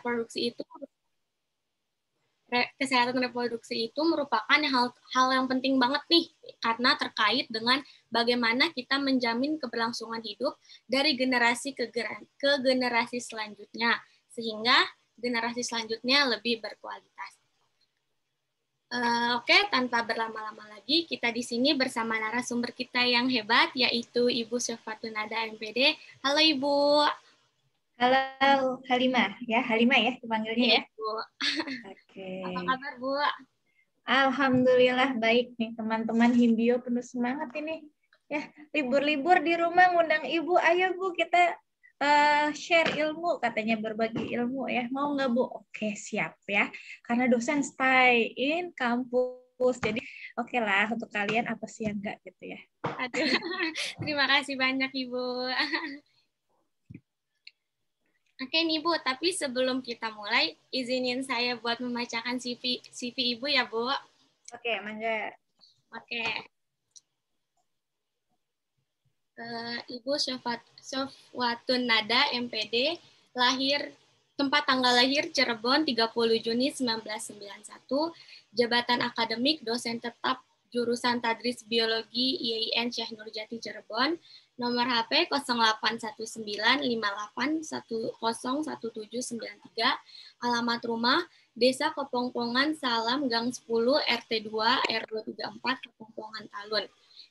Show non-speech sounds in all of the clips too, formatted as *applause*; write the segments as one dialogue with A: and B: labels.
A: reproduksi itu kesehatan reproduksi itu merupakan hal hal yang penting banget nih karena terkait dengan bagaimana kita menjamin keberlangsungan hidup dari generasi ke, ke generasi selanjutnya sehingga generasi selanjutnya lebih berkualitas. Uh, Oke, okay, tanpa berlama-lama lagi, kita di sini bersama narasumber kita yang hebat, yaitu Ibu Syafatun Nada MPD. Halo Ibu, Halo Halimah ya, Halimah ya dipanggilnya iya, ya.
B: Bu. Oke. Okay. Apa kabar
A: Bu? Alhamdulillah
C: baik nih teman-teman Himbio penuh semangat ini. Ya, libur-libur di rumah ngundang Ibu, ayo Bu kita uh, share ilmu katanya berbagi ilmu ya. Mau nggak Bu? Oke, siap ya. Karena dosen stay in kampus jadi oke okay lah untuk kalian apa sih yang enggak gitu ya.
A: Aduh, *laughs* terima kasih banyak Ibu. *laughs* Oke nih Bu, tapi sebelum kita mulai, izinin saya buat membacakan CV, CV Ibu ya Bu. Oke, manja. Oke. Eh, Ibu Sofat, Sofwatun Nada, MPD, lahir tempat tanggal lahir Cirebon 30 Juni 1991, jabatan akademik dosen tetap jurusan Tadris Biologi IAIN Syekh Nurjati Cirebon, Nomor HP 081958101793, alamat rumah Desa Kepongpongan Salam Gang 10 RT 2 rw 234 Kepongpongan Talun.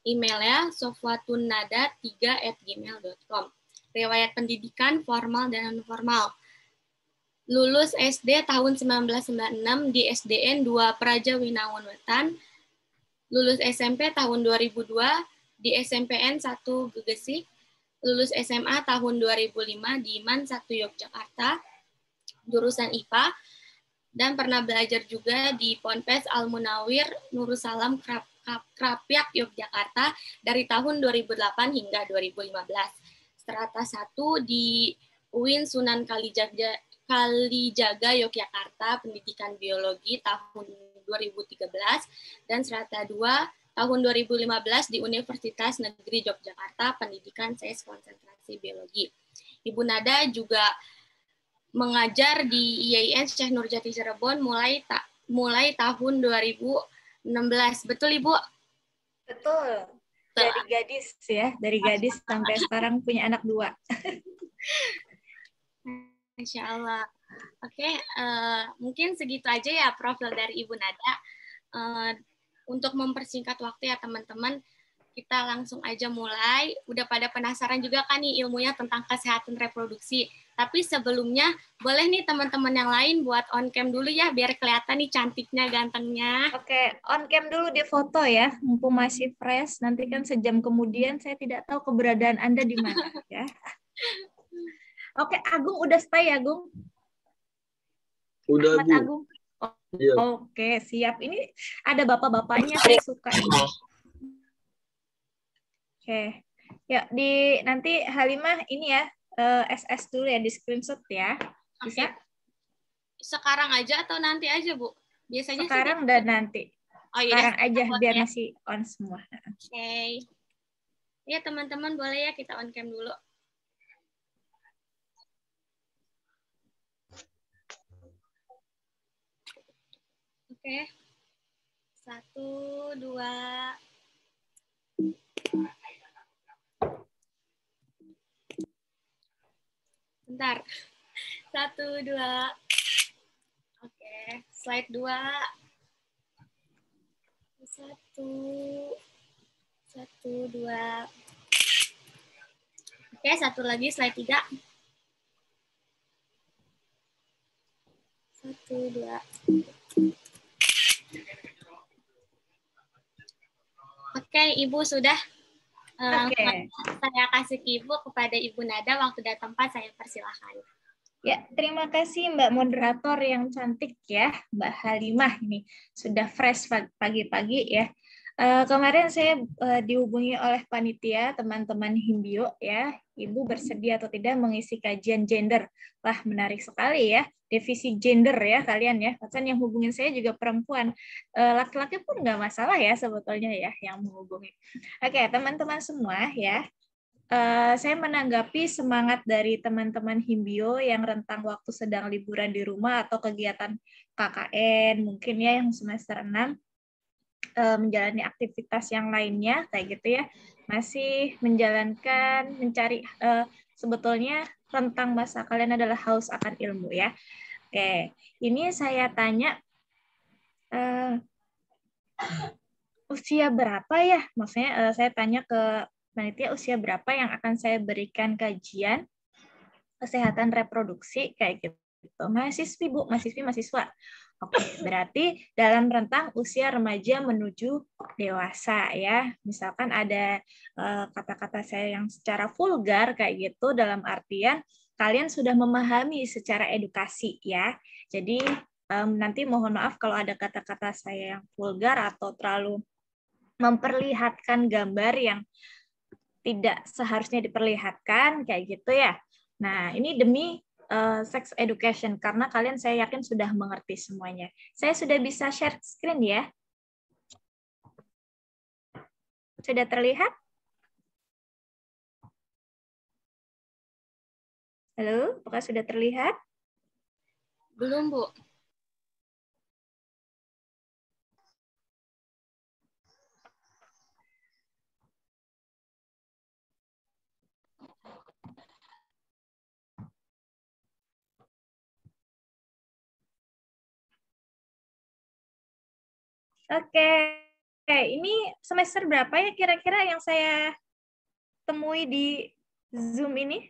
A: email Emailnya sofwatunnada3@gmail.com. Riwayat pendidikan formal dan non formal lulus SD tahun 1996 di SDN 2 Praja Winangun Wetan, lulus SMP tahun 2002 di SMPN 1 Gegesi, lulus SMA tahun 2005 di IMAN 1 Yogyakarta, jurusan IPA, dan pernah belajar juga di Ponpes Al Munawir Nurusalam Krap, Krap, Yogyakarta dari tahun 2008 hingga 2015. Strata 1 di UIN Sunan Kalijaga Kalijaga Yogyakarta Pendidikan Biologi tahun 2013 dan strata 2 tahun 2015 di Universitas Negeri Yogyakarta Pendidikan saya Konsentrasi Biologi. Ibu Nada juga mengajar di IAIN Syekh Nurjati Cirebon mulai tak mulai tahun 2016. Betul Ibu? Betul. Dari gadis ya, dari gadis sampai
C: sekarang punya anak dua.
A: Insya *laughs* Allah. Oke, okay, uh, eh, mungkin segitu aja ya profil dari Ibu Nada. Uh, untuk mempersingkat waktu ya teman-teman, kita langsung aja mulai. Udah pada penasaran juga kan nih ilmunya tentang kesehatan reproduksi. Tapi sebelumnya boleh nih teman-teman yang lain buat on cam dulu ya biar kelihatan nih cantiknya, gantengnya. Oke, on cam
C: dulu di foto ya, mumpung masih fresh. Nanti kan sejam kemudian saya tidak tahu keberadaan Anda di mana *laughs* ya. Oke, Agung udah stay ya, Agung?
B: Udah, Ahmad Bu. Agung. Yeah.
C: Oke, siap. Ini ada bapak-bapaknya saya suka. Oke. Ya, di nanti Halimah ini ya, SS eh, dulu ya di screenshot ya. Bisa?
A: Sekarang aja atau nanti aja, Bu? Biasanya sekarang sudah... dan
C: nanti. Oh iya. Sekarang
A: aja biar ya.
B: masih on semua. Oke.
A: Okay. Ya, teman-teman boleh ya kita on cam dulu. Oke. Satu, dua. Bentar. Satu, dua. Oke. Slide dua. Satu. Satu, dua. Oke, satu lagi slide tiga. Satu, dua. Oke, okay, Ibu sudah. Eh, okay. Saya kasih Ibu kepada Ibu Nada waktu dan tempat saya persilahkan. Ya, terima kasih Mbak
C: moderator yang cantik ya, Mbak Halimah ini sudah fresh pagi-pagi ya. Uh, kemarin saya uh, dihubungi oleh panitia teman-teman Himbio ya Ibu bersedia atau tidak mengisi kajian gender. Wah, menarik sekali ya. Divisi gender ya kalian ya. Bahkan yang hubungin saya juga perempuan. Eh, laki-laki pun nggak masalah ya sebetulnya ya yang menghubungi. Oke, teman-teman semua ya. Eh, saya menanggapi semangat dari teman-teman Himbio yang rentang waktu sedang liburan di rumah atau kegiatan KKN mungkin ya yang semester 6 eh, menjalani aktivitas yang lainnya kayak gitu ya masih menjalankan mencari uh, sebetulnya rentang bahasa kalian adalah haus akan ilmu ya. Oke, ini saya tanya uh, usia berapa ya? Maksudnya uh, saya tanya ke panitia usia berapa yang akan saya berikan kajian kesehatan reproduksi kayak gitu gitu. Mahasiswi Bu, mahasiswi mahasiswa. Oke, berarti dalam rentang usia remaja menuju dewasa ya. Misalkan ada eh, kata-kata uh, saya yang secara vulgar kayak gitu dalam artian kalian sudah memahami secara edukasi ya. Jadi um, nanti mohon maaf kalau ada kata-kata saya yang vulgar atau terlalu memperlihatkan gambar yang tidak seharusnya diperlihatkan kayak gitu ya. Nah, ini demi Eh, sex education karena
B: kalian saya yakin sudah mengerti semuanya. Saya sudah bisa share screen ya. Sudah terlihat? Halo, apakah sudah terlihat? Belum, Bu. Oke, ini semester berapa ya kira-kira yang saya temui di
C: Zoom ini?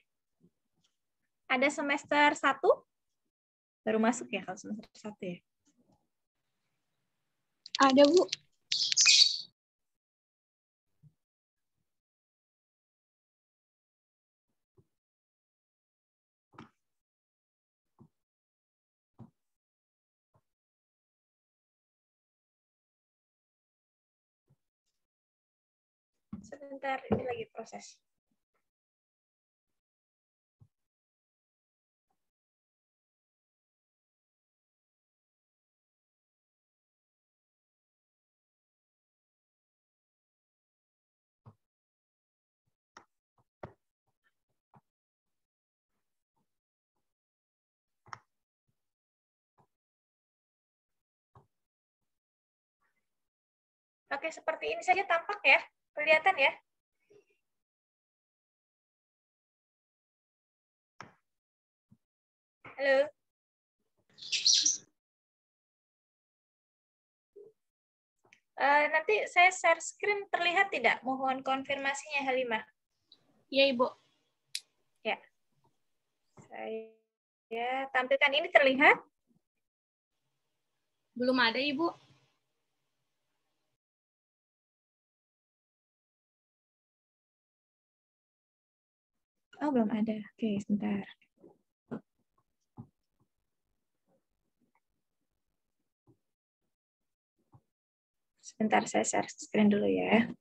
C: Ada semester 1?
B: Baru masuk ya kalau semester 1 ya? Ada, Bu. sebentar ini lagi proses Oke, seperti ini saja tampak ya. Kelihatan ya? Halo. Uh, nanti saya share screen terlihat tidak? Mohon konfirmasinya Halimah. Iya Ibu.
A: Ya. Saya ya, tampilkan ini terlihat?
B: Belum ada Ibu. Oh, belum ada. Oke, sebentar. Sebentar, saya share screen dulu ya.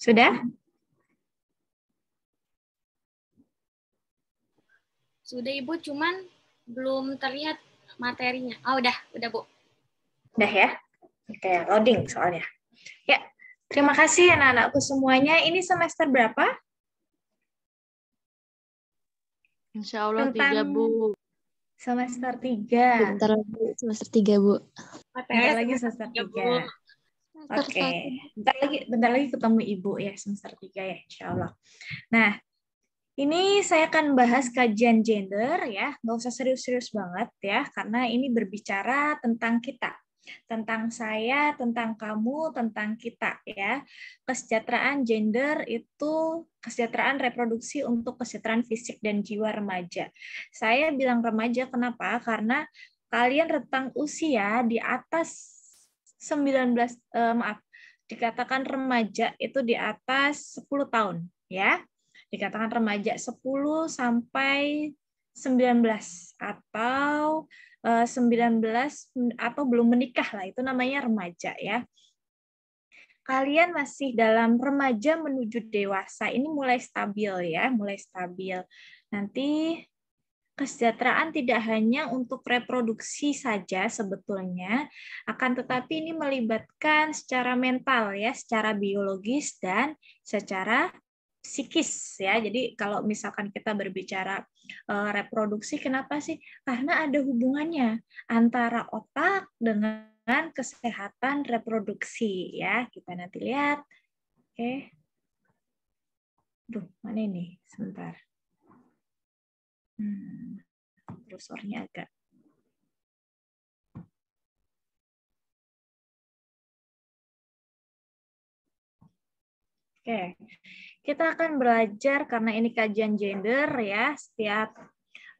B: Sudah?
A: Sudah Ibu, cuman belum terlihat materinya. Oh, udah, udah
B: Bu. Udah ya? Oke, loading soalnya.
A: Ya,
C: terima kasih anak-anakku semuanya. Ini semester berapa? Insya Allah Tentang... tiga, Bu. Semester tiga. Bentar,
A: Bu. Semester tiga, Bu.
C: Bentar iya, lagi semester tiga. Oke, okay. bentar lagi bentar lagi ketemu Ibu ya semester tiga ya, insya Allah. Nah, ini saya akan bahas kajian gender ya, nggak usah serius-serius banget ya, karena ini berbicara tentang kita, tentang saya, tentang kamu, tentang kita ya. Kesejahteraan gender itu kesejahteraan reproduksi untuk kesejahteraan fisik dan jiwa remaja. Saya bilang remaja kenapa? Karena kalian rentang usia di atas 19 eh, maaf, dikatakan remaja itu di atas 10 tahun ya. Dikatakan remaja 10 sampai 19 atau 19 eh, atau belum menikah lah itu namanya remaja ya. Kalian masih dalam remaja menuju dewasa ini mulai stabil ya, mulai stabil. Nanti kesejahteraan tidak hanya untuk reproduksi saja sebetulnya, akan tetapi ini melibatkan secara mental ya, secara biologis dan secara psikis ya. Jadi kalau misalkan kita berbicara Eh, reproduksi kenapa sih? Karena ada hubungannya antara otak dengan kesehatan reproduksi ya. Kita nanti lihat.
B: Oke. Okay. mana ini? Sebentar. Hmm, agak Oke. Okay. Kita akan belajar karena ini kajian gender ya,
C: setiap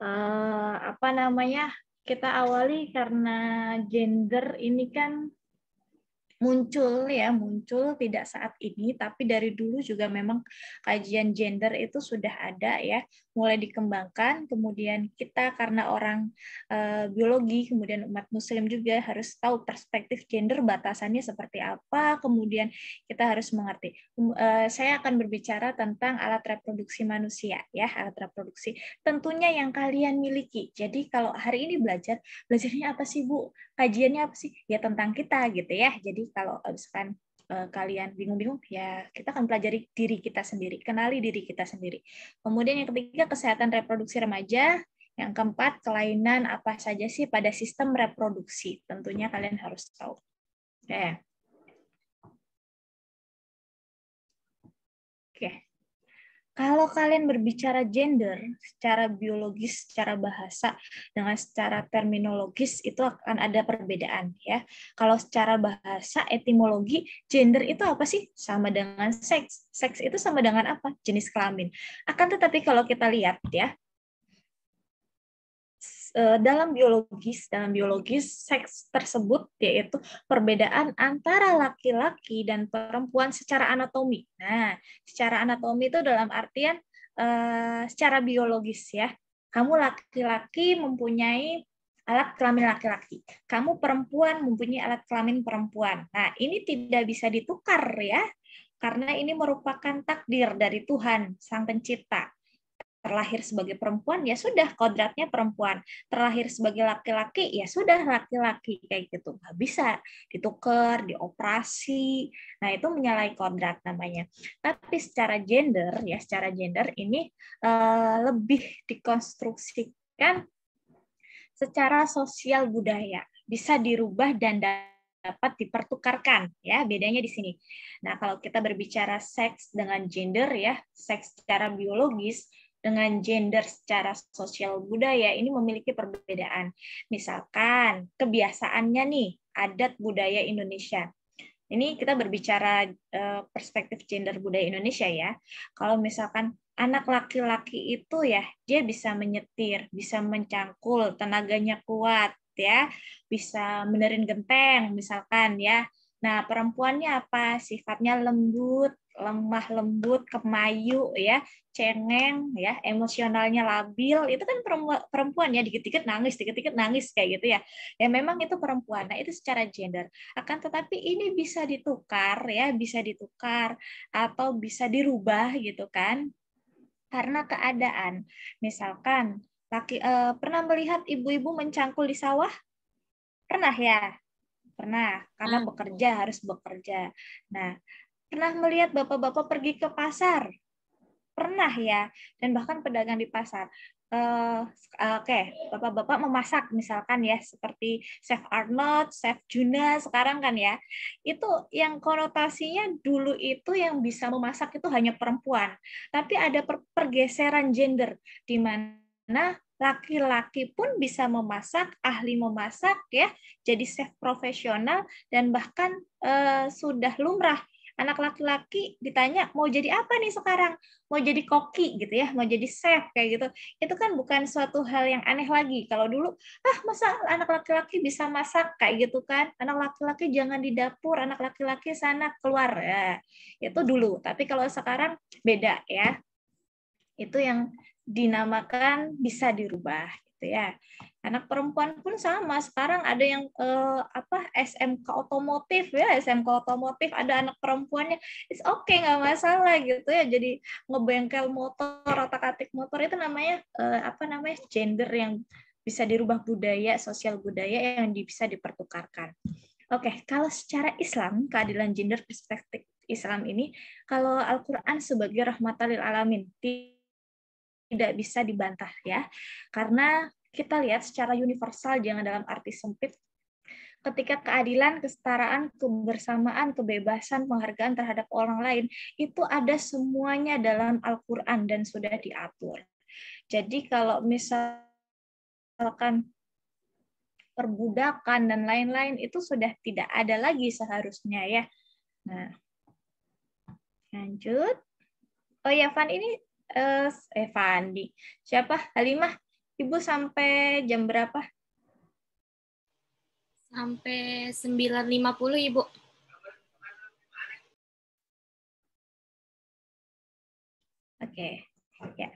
C: eh, apa namanya? Kita awali karena gender ini kan muncul ya muncul tidak saat ini tapi dari dulu juga memang kajian gender itu sudah ada ya mulai dikembangkan. Kemudian kita karena orang uh, biologi, kemudian umat muslim juga harus tahu perspektif gender batasannya seperti apa. Kemudian kita harus mengerti. Uh, saya akan berbicara tentang alat reproduksi manusia ya, alat reproduksi. Tentunya yang kalian miliki. Jadi kalau hari ini belajar, belajarnya apa sih Bu? Kajiannya apa sih? Ya tentang kita gitu ya. Jadi kalau misalkan Eh, kalian bingung-bingung, ya kita akan pelajari diri kita sendiri, kenali diri kita sendiri. Kemudian yang ketiga kesehatan reproduksi remaja, yang keempat kelainan apa saja sih pada sistem reproduksi.
B: Tentunya kalian harus tahu. Oke. Ya. Okay. kalau kalian berbicara gender secara
C: biologis, secara bahasa dengan secara terminologis itu akan ada perbedaan ya. Kalau secara bahasa etimologi gender itu apa sih? Sama dengan seks. Seks itu sama dengan apa? Jenis kelamin. Akan tetapi kalau kita lihat ya Eh, dalam biologis dalam biologis seks tersebut yaitu perbedaan antara laki-laki dan perempuan secara anatomi. Nah, secara anatomi itu dalam artian eh, secara biologis ya. Kamu laki-laki mempunyai alat kelamin laki-laki. Kamu perempuan mempunyai alat kelamin perempuan. Nah, ini tidak bisa ditukar ya, karena ini merupakan takdir dari Tuhan Sang Pencipta terlahir sebagai perempuan ya sudah kodratnya perempuan terlahir sebagai laki-laki ya sudah laki-laki kayak gitu nggak bisa ditukar dioperasi nah itu menyalahi kodrat namanya tapi secara gender ya secara gender ini eh, lebih dikonstruksikan secara sosial budaya bisa dirubah dan dapat dipertukarkan ya bedanya di sini. Nah kalau kita berbicara seks dengan gender ya seks secara biologis dengan gender secara sosial budaya ini memiliki perbedaan. Misalkan kebiasaannya nih adat budaya Indonesia. Ini kita berbicara eh, perspektif gender budaya Indonesia ya. Kalau misalkan anak laki-laki itu ya dia bisa menyetir, bisa mencangkul, tenaganya kuat ya, bisa menerin genteng misalkan ya. Nah, perempuannya apa? Sifatnya lembut, lemah lembut, kemayu ya, cengeng ya, emosionalnya labil. Itu kan perempuan ya, dikit-dikit nangis, dikit-dikit nangis kayak gitu ya. Ya memang itu perempuan. Nah, itu secara gender. Akan tetapi ini bisa ditukar ya, bisa ditukar atau bisa dirubah gitu kan. Karena keadaan. Misalkan laki eh, pernah melihat ibu-ibu mencangkul di sawah? Pernah ya? Pernah, karena hmm. bekerja iya. harus bekerja. Nah, pernah melihat bapak-bapak pergi ke pasar? Pernah ya, dan bahkan pedagang di pasar. Uh, Oke, okay. bapak-bapak memasak misalkan ya seperti Chef Arnold, Chef Juna sekarang kan ya, itu yang konotasinya dulu itu yang bisa memasak itu hanya perempuan, tapi ada pergeseran gender di mana laki-laki pun bisa memasak, ahli memasak ya, jadi chef profesional dan bahkan eh, sudah lumrah anak laki-laki ditanya mau jadi apa nih sekarang mau jadi koki gitu ya mau jadi chef kayak gitu itu kan bukan suatu hal yang aneh lagi kalau dulu ah masa anak laki-laki bisa masak kayak gitu kan anak laki-laki jangan di dapur anak laki-laki sana keluar ya, itu dulu tapi kalau sekarang beda ya itu yang dinamakan bisa dirubah gitu ya. Anak perempuan pun sama. Sekarang ada yang eh, apa SMK otomotif ya, SMK otomotif ada anak perempuannya. It's okay nggak masalah gitu ya. Jadi ngebengkel motor, otak-atik motor itu namanya eh, apa namanya gender yang bisa dirubah budaya, sosial budaya yang bisa dipertukarkan. Oke, okay, kalau secara Islam keadilan gender perspektif Islam ini, kalau Al-Quran sebagai rahmatan lil alamin, tidak bisa dibantah ya. Karena kita lihat secara universal jangan dalam arti sempit ketika keadilan, kesetaraan, kebersamaan, kebebasan, penghargaan terhadap orang lain itu ada semuanya dalam Al-Qur'an dan sudah diatur. Jadi kalau misalkan perbudakan dan lain-lain itu sudah tidak ada lagi seharusnya ya. Nah, lanjut. Oh ya, Van ini eh, eh Siapa?
A: Halimah. Ibu sampai jam berapa?
B: Sampai 9.50, Ibu. Oke, okay. ya.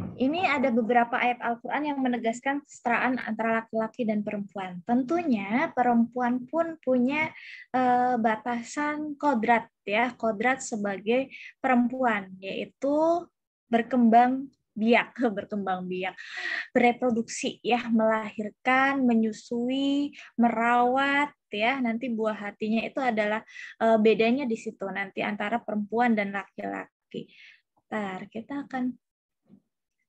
B: Ini ada beberapa
C: ayat Al-Quran yang menegaskan kesetaraan antara laki-laki dan perempuan. Tentunya perempuan pun punya eh, batasan kodrat ya, kodrat sebagai perempuan, yaitu berkembang biak, *laughs* berkembang biak, bereproduksi ya, melahirkan, menyusui, merawat ya. Nanti buah hatinya itu adalah eh, bedanya di situ nanti antara perempuan dan laki-laki. Ntar kita akan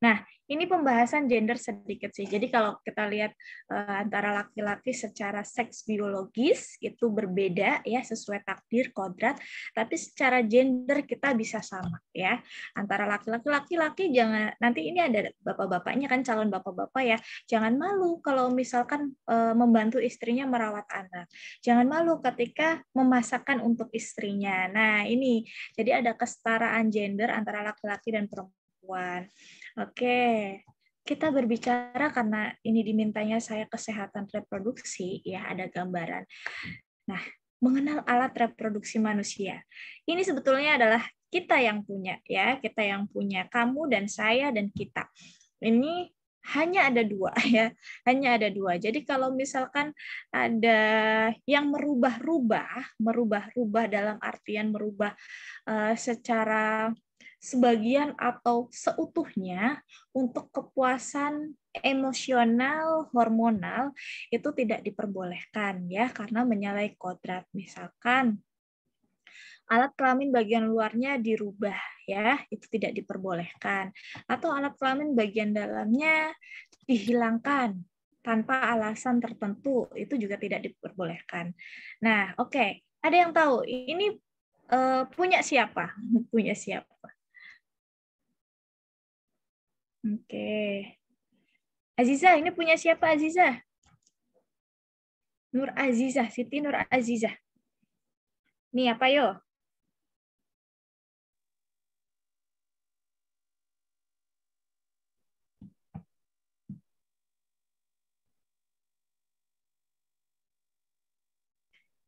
C: Nah, ini pembahasan gender sedikit sih. Jadi kalau kita lihat uh, antara laki-laki secara seks biologis itu berbeda ya sesuai takdir kodrat, tapi secara gender kita bisa sama ya. Antara laki-laki laki-laki jangan nanti ini ada bapak-bapaknya kan calon bapak-bapak ya. Jangan malu kalau misalkan uh, membantu istrinya merawat anak. Jangan malu ketika memasakkan untuk istrinya. Nah, ini jadi ada kesetaraan gender antara laki-laki dan perempuan perempuan. Oke, kita berbicara karena ini dimintanya saya kesehatan reproduksi, ya ada gambaran. Nah, mengenal alat reproduksi manusia. Ini sebetulnya adalah kita yang punya, ya kita yang punya, kamu dan saya dan kita. Ini hanya ada dua *laughs* ya, hanya ada dua. Jadi kalau misalkan ada yang merubah-rubah, merubah-rubah dalam artian merubah uh, secara sebagian atau seutuhnya untuk kepuasan emosional hormonal itu tidak diperbolehkan ya karena menyalahi kodrat misalkan alat kelamin bagian luarnya dirubah ya itu tidak diperbolehkan atau alat kelamin bagian dalamnya dihilangkan tanpa alasan tertentu itu juga tidak diperbolehkan nah oke okay. ada yang tahu ini uh, punya siapa
B: *laughs* punya siapa Oke. Okay. Aziza, ini punya siapa Aziza? Nur Aziza, Siti Nur Aziza. Nih apa yo?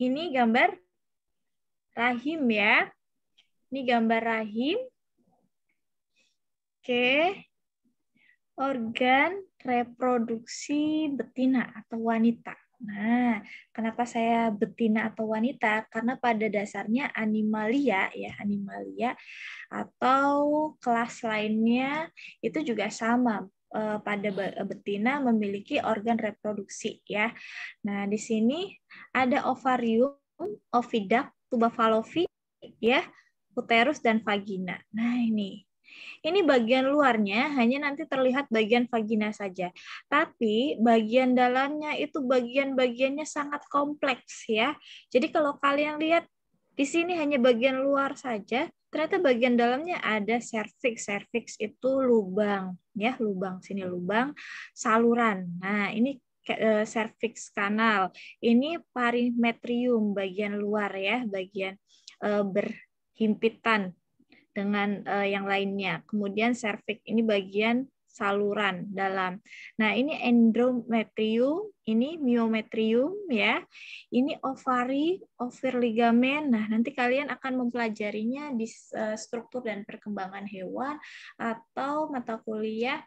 C: ini gambar rahim ya. Ini gambar rahim. Oke organ reproduksi betina atau wanita. Nah, kenapa saya betina atau wanita? Karena pada dasarnya animalia ya, animalia atau kelas lainnya itu juga sama eh, pada betina memiliki organ reproduksi ya. Nah, di sini ada ovarium, oviduct, tuba falopi ya, uterus dan vagina. Nah, ini ini bagian luarnya hanya nanti terlihat bagian vagina saja. Tapi bagian dalamnya itu bagian-bagiannya sangat kompleks ya. Jadi kalau kalian lihat di sini hanya bagian luar saja, ternyata bagian dalamnya ada serviks. Serviks itu lubang, ya, lubang sini lubang, saluran. Nah, ini eh, serviks kanal. Ini parimetrium bagian luar ya, bagian eh, berhimpitan dengan uh, yang lainnya. Kemudian cervix ini bagian saluran dalam. Nah, ini endometrium, ini myometrium ya. Ini ovari, ovir ligamen. Nah, nanti kalian akan mempelajarinya di eh, struktur dan perkembangan hewan atau mata kuliah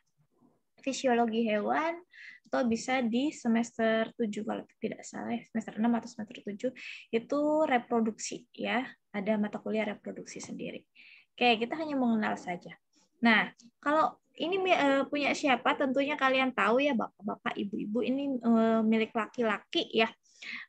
C: fisiologi hewan atau bisa di semester 7 kalau tidak salah ya. semester 6 atau semester 7 itu reproduksi ya ada mata kuliah reproduksi sendiri. Oke, kita hanya mengenal saja. Nah, kalau ini eh, punya siapa? Tentunya kalian tahu ya, bapak-bapak, ibu-ibu ini eh, milik laki-laki ya.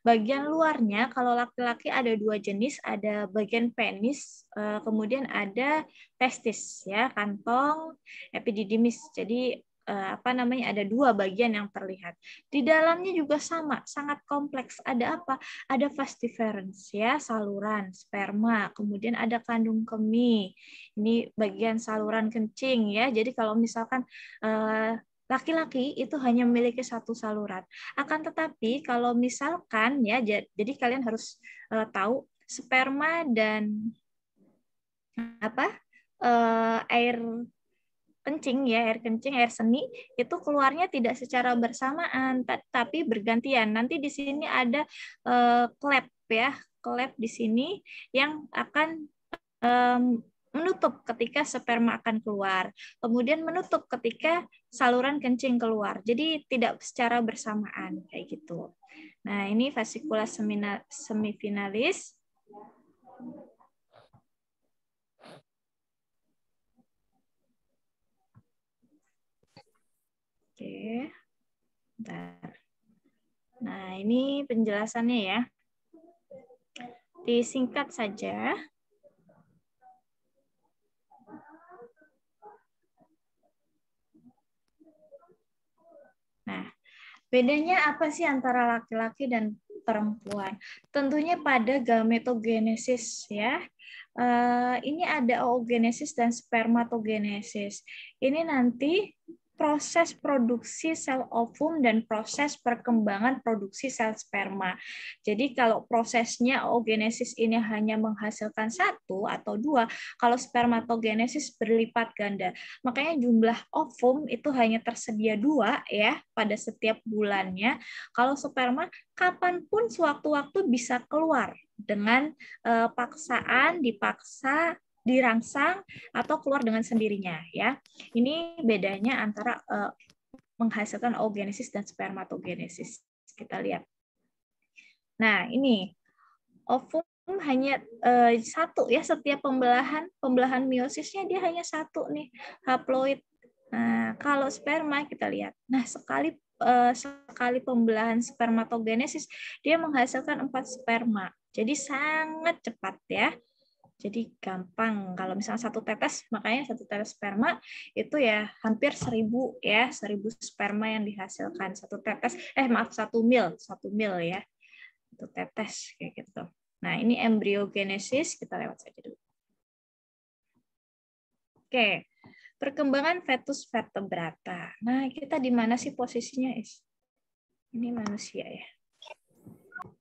C: Bagian luarnya kalau laki-laki ada dua jenis, ada bagian penis, eh, kemudian ada testis ya, kantong epididimis. Jadi Eh, apa namanya ada dua bagian yang terlihat. Di dalamnya juga sama, sangat kompleks. Ada apa? Ada difference ya, saluran sperma, kemudian ada kandung kemih. Ini bagian saluran kencing ya. Jadi kalau misalkan eh, laki-laki itu hanya memiliki satu saluran. Akan tetapi kalau misalkan ya jadi kalian harus eh, tahu sperma dan apa? Uh, air kencing ya air kencing air seni itu keluarnya tidak secara bersamaan tapi bergantian nanti di sini ada uh, klep ya klep di sini yang akan um, menutup ketika sperma akan keluar, kemudian menutup ketika saluran kencing keluar. Jadi tidak secara bersamaan kayak gitu. Nah, ini vasikula semifinalis. Oke. Bentar. Nah, ini penjelasannya ya. Disingkat saja. Nah, bedanya apa sih antara laki-laki dan perempuan? Tentunya pada gametogenesis ya. Uh, ini ada oogenesis dan spermatogenesis. Ini nanti proses produksi sel ovum dan proses perkembangan produksi sel sperma. Jadi kalau prosesnya oogenesis ini hanya menghasilkan satu atau dua, kalau spermatogenesis berlipat ganda. Makanya jumlah ovum itu hanya tersedia dua ya pada setiap bulannya. Kalau sperma kapanpun sewaktu-waktu bisa keluar dengan eh, paksaan, dipaksa dirangsang atau keluar dengan sendirinya ya. Ini bedanya antara uh, menghasilkan oogenesis dan spermatogenesis. Kita lihat. Nah, ini ovum hanya uh, satu ya setiap pembelahan pembelahan meiosisnya dia hanya satu nih haploid. Nah, kalau sperma kita lihat. Nah, sekali eh, sekali pembelahan spermatogenesis dia menghasilkan empat sperma. Jadi sangat cepat ya. Jadi gampang. Kalau misalnya satu tetes, makanya satu tetes sperma itu ya hampir seribu ya, seribu sperma yang dihasilkan satu tetes. Eh maaf satu mil, satu mil ya, satu tetes kayak gitu. Nah ini embriogenesis kita lewat saja dulu. Oke, perkembangan fetus vertebrata. Nah kita di mana sih posisinya is? Ini manusia ya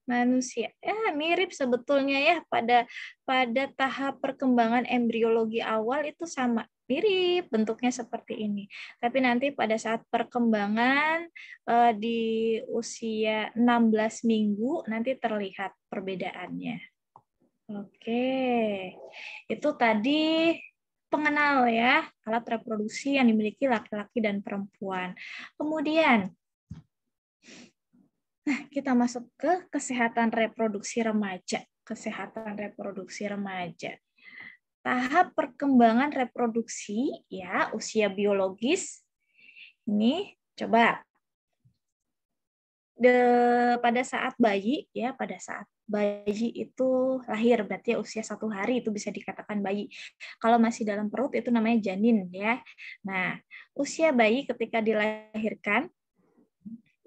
C: manusia. Ya, mirip sebetulnya ya pada pada tahap perkembangan embriologi awal itu sama mirip bentuknya seperti ini. Tapi nanti pada saat perkembangan eh, di usia 16 minggu nanti terlihat perbedaannya. Oke. Itu tadi pengenal ya alat reproduksi yang dimiliki laki-laki dan perempuan. Kemudian Nah, kita masuk ke kesehatan reproduksi remaja. Kesehatan reproduksi remaja. Tahap perkembangan reproduksi ya, usia biologis. Ini coba de, pada saat bayi ya pada saat bayi itu lahir berarti ya usia satu hari itu bisa dikatakan bayi kalau masih dalam perut itu namanya janin ya nah usia bayi ketika dilahirkan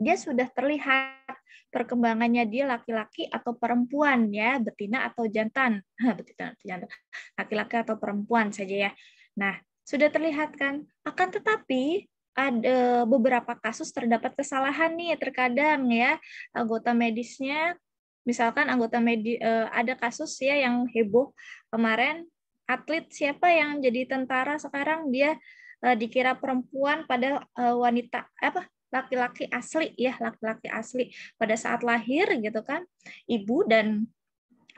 C: dia sudah terlihat perkembangannya dia laki-laki atau perempuan ya, betina atau jantan. *laughs* betina atau jantan. Laki-laki atau perempuan saja ya. Nah, sudah terlihat kan? Akan tetapi ada beberapa kasus terdapat kesalahan nih terkadang ya anggota medisnya misalkan anggota medis e, ada kasus ya yang heboh kemarin atlet siapa yang jadi tentara sekarang dia e, dikira perempuan pada e, wanita apa laki-laki asli ya laki-laki asli pada saat lahir gitu kan ibu dan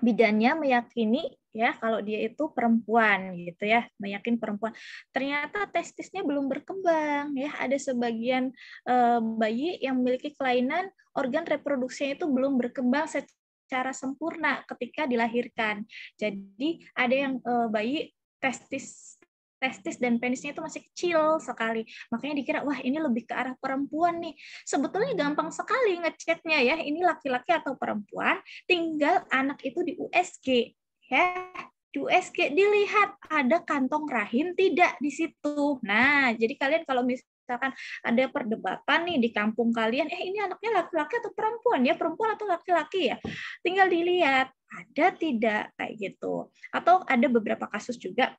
C: bidannya meyakini ya kalau dia itu perempuan gitu ya meyakini perempuan ternyata testisnya belum berkembang ya ada sebagian e, bayi yang memiliki kelainan organ reproduksinya itu belum berkembang secara sempurna ketika dilahirkan jadi ada yang e, bayi testis testis dan penisnya itu masih kecil sekali. Makanya dikira, wah ini lebih ke arah perempuan nih. Sebetulnya gampang sekali ngeceknya ya, ini laki-laki atau perempuan, tinggal anak itu di USG. Ya, di USG dilihat ada kantong rahim tidak di situ. Nah, jadi kalian kalau misalkan ada perdebatan nih di kampung kalian, eh ini anaknya laki-laki atau perempuan ya, perempuan atau laki-laki ya. Tinggal dilihat ada tidak kayak gitu. Atau ada beberapa kasus juga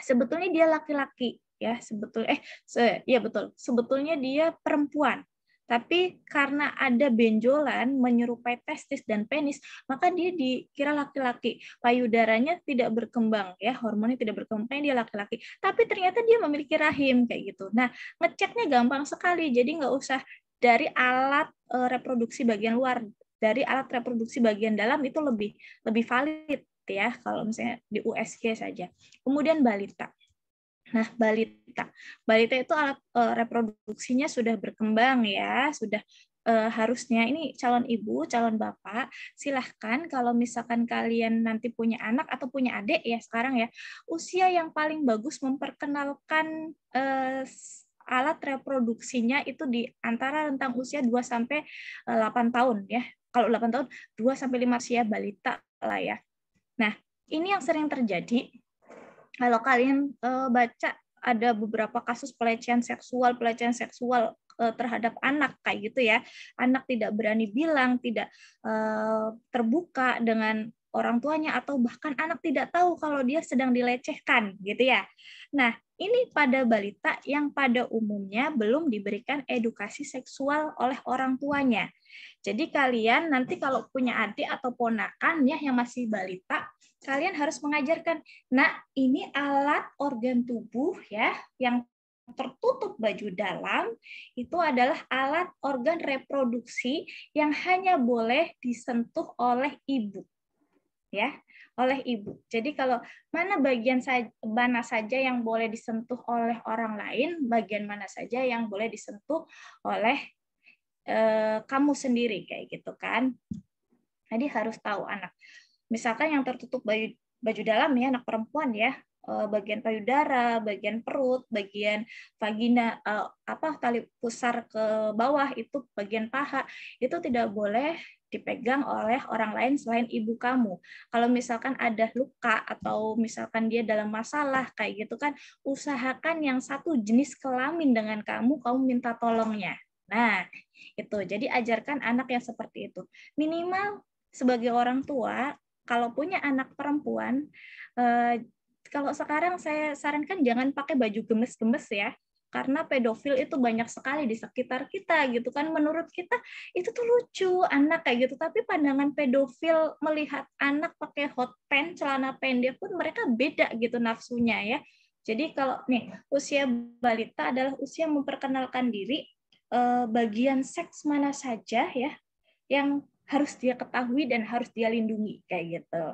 C: sebetulnya dia laki-laki ya sebetul eh se, ya betul sebetulnya dia perempuan tapi karena ada benjolan menyerupai testis dan penis maka dia dikira laki-laki payudaranya tidak berkembang ya hormonnya tidak berkembang dia laki-laki tapi ternyata dia memiliki rahim kayak gitu nah ngeceknya gampang sekali jadi nggak usah dari alat eh, reproduksi bagian luar dari alat reproduksi bagian dalam itu lebih lebih valid gitu ya kalau misalnya di USG saja. Kemudian balita. Nah, balita. Balita itu alat uh, reproduksinya sudah berkembang ya, sudah e, harusnya ini calon ibu, calon bapak, silahkan kalau misalkan kalian nanti punya anak atau punya adik ya sekarang ya, usia yang paling bagus memperkenalkan e, alat reproduksinya itu di antara rentang usia 2 sampai 8 tahun ya. Kalau 8 tahun 2 sampai 5 usia ya, balita lah ya. Nah, ini yang sering terjadi. Kalau kalian eh, baca ada beberapa kasus pelecehan seksual, pelecehan seksual eh, terhadap anak kayak gitu ya. Anak tidak berani bilang, tidak eh, terbuka dengan orang tuanya atau bahkan anak tidak tahu kalau dia sedang dilecehkan gitu ya. Nah, ini pada balita yang pada umumnya belum diberikan edukasi seksual oleh orang tuanya. Jadi kalian nanti kalau punya adik atau ponakan ya yang masih balita, kalian harus mengajarkan, nah ini alat organ tubuh ya yang tertutup baju dalam itu adalah alat organ reproduksi yang hanya boleh disentuh oleh ibu. Ya, oleh ibu. Jadi kalau mana bagian saja, mana saja yang boleh disentuh oleh orang lain, bagian mana saja yang boleh disentuh oleh Eh, kamu sendiri kayak gitu kan. Jadi nah, harus tahu anak. Misalkan yang tertutup baju, baju dalam ya anak perempuan ya, eh, bagian payudara, bagian perut, bagian vagina, eh, apa tali pusar ke bawah itu bagian paha itu tidak boleh dipegang oleh orang lain selain ibu kamu. Kalau misalkan ada luka atau misalkan dia dalam masalah kayak gitu kan, usahakan yang satu jenis kelamin dengan kamu, kamu minta tolongnya Nah, itu. Jadi ajarkan anak yang seperti itu. Minimal sebagai orang tua, kalau punya anak perempuan, eh, kalau sekarang saya sarankan jangan pakai baju gemes-gemes ya. Karena pedofil itu banyak sekali di sekitar kita gitu kan. Menurut kita itu tuh lucu anak kayak gitu. Tapi pandangan pedofil melihat anak pakai hot pants, celana pendek pun mereka beda gitu nafsunya ya. Jadi kalau nih usia balita adalah usia memperkenalkan diri Eh, bagian seks mana saja ya yang harus dia ketahui dan harus dia lindungi kayak gitu.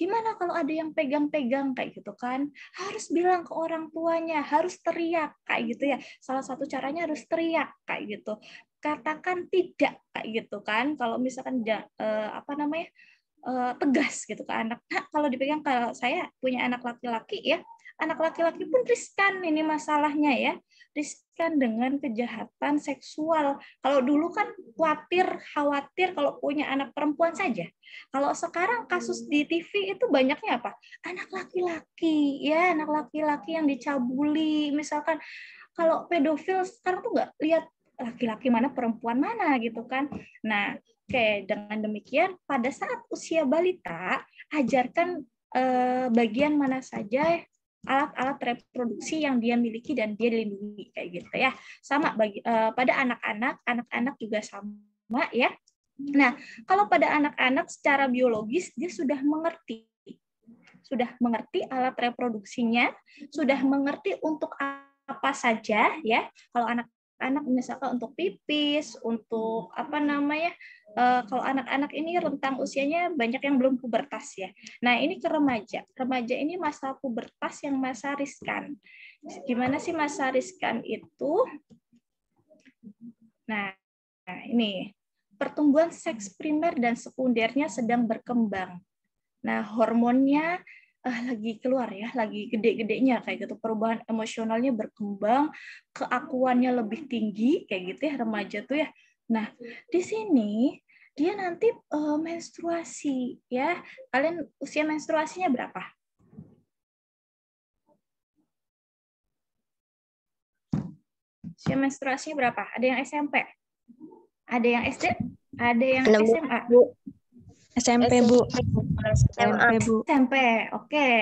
C: Gimana kalau ada yang pegang-pegang kayak gitu kan? Harus bilang ke orang tuanya, harus teriak kayak gitu ya. Salah satu caranya harus teriak kayak gitu. Katakan tidak kayak gitu kan. Kalau misalkan eh, apa namanya? Eh, tegas gitu ke anak. Nah, kalau dipegang kalau saya punya anak laki-laki ya, anak laki-laki pun riskan ini masalahnya ya riskan dengan kejahatan seksual. Kalau dulu kan khawatir, khawatir kalau punya anak perempuan saja. Kalau sekarang kasus di TV itu banyaknya apa? Anak laki-laki, ya anak laki-laki yang dicabuli. Misalkan kalau pedofil sekarang tuh nggak lihat laki-laki mana perempuan mana gitu kan. Nah, kayak dengan demikian pada saat usia balita ajarkan eh, bagian mana saja alat-alat reproduksi yang dia miliki dan dia dilindungi kayak gitu ya sama bagi uh, pada anak-anak anak-anak juga sama ya nah kalau pada anak-anak secara biologis dia sudah mengerti sudah mengerti alat reproduksinya sudah mengerti untuk apa saja ya kalau anak anak misalkan untuk pipis, untuk apa namanya, uh, kalau anak-anak ini rentang usianya banyak yang belum pubertas ya. Nah ini ke remaja, remaja ini masa pubertas yang masa riskan. Gimana sih masa riskan itu? nah ini pertumbuhan seks primer dan sekundernya sedang berkembang. Nah hormonnya uh, lagi keluar ya, lagi gede-gedenya kayak gitu. Perubahan emosionalnya berkembang, keakuannya lebih tinggi kayak gitu ya remaja tuh ya. Nah, di sini dia nanti uh,
B: menstruasi ya. Kalian usia menstruasinya berapa? Usia menstruasinya berapa?
C: Ada yang SMP? Ada yang SD?
B: Ada yang SMA? SMP, SMP Bu.
A: SMA.
B: SMP
C: Bu. SMP, oke. Okay.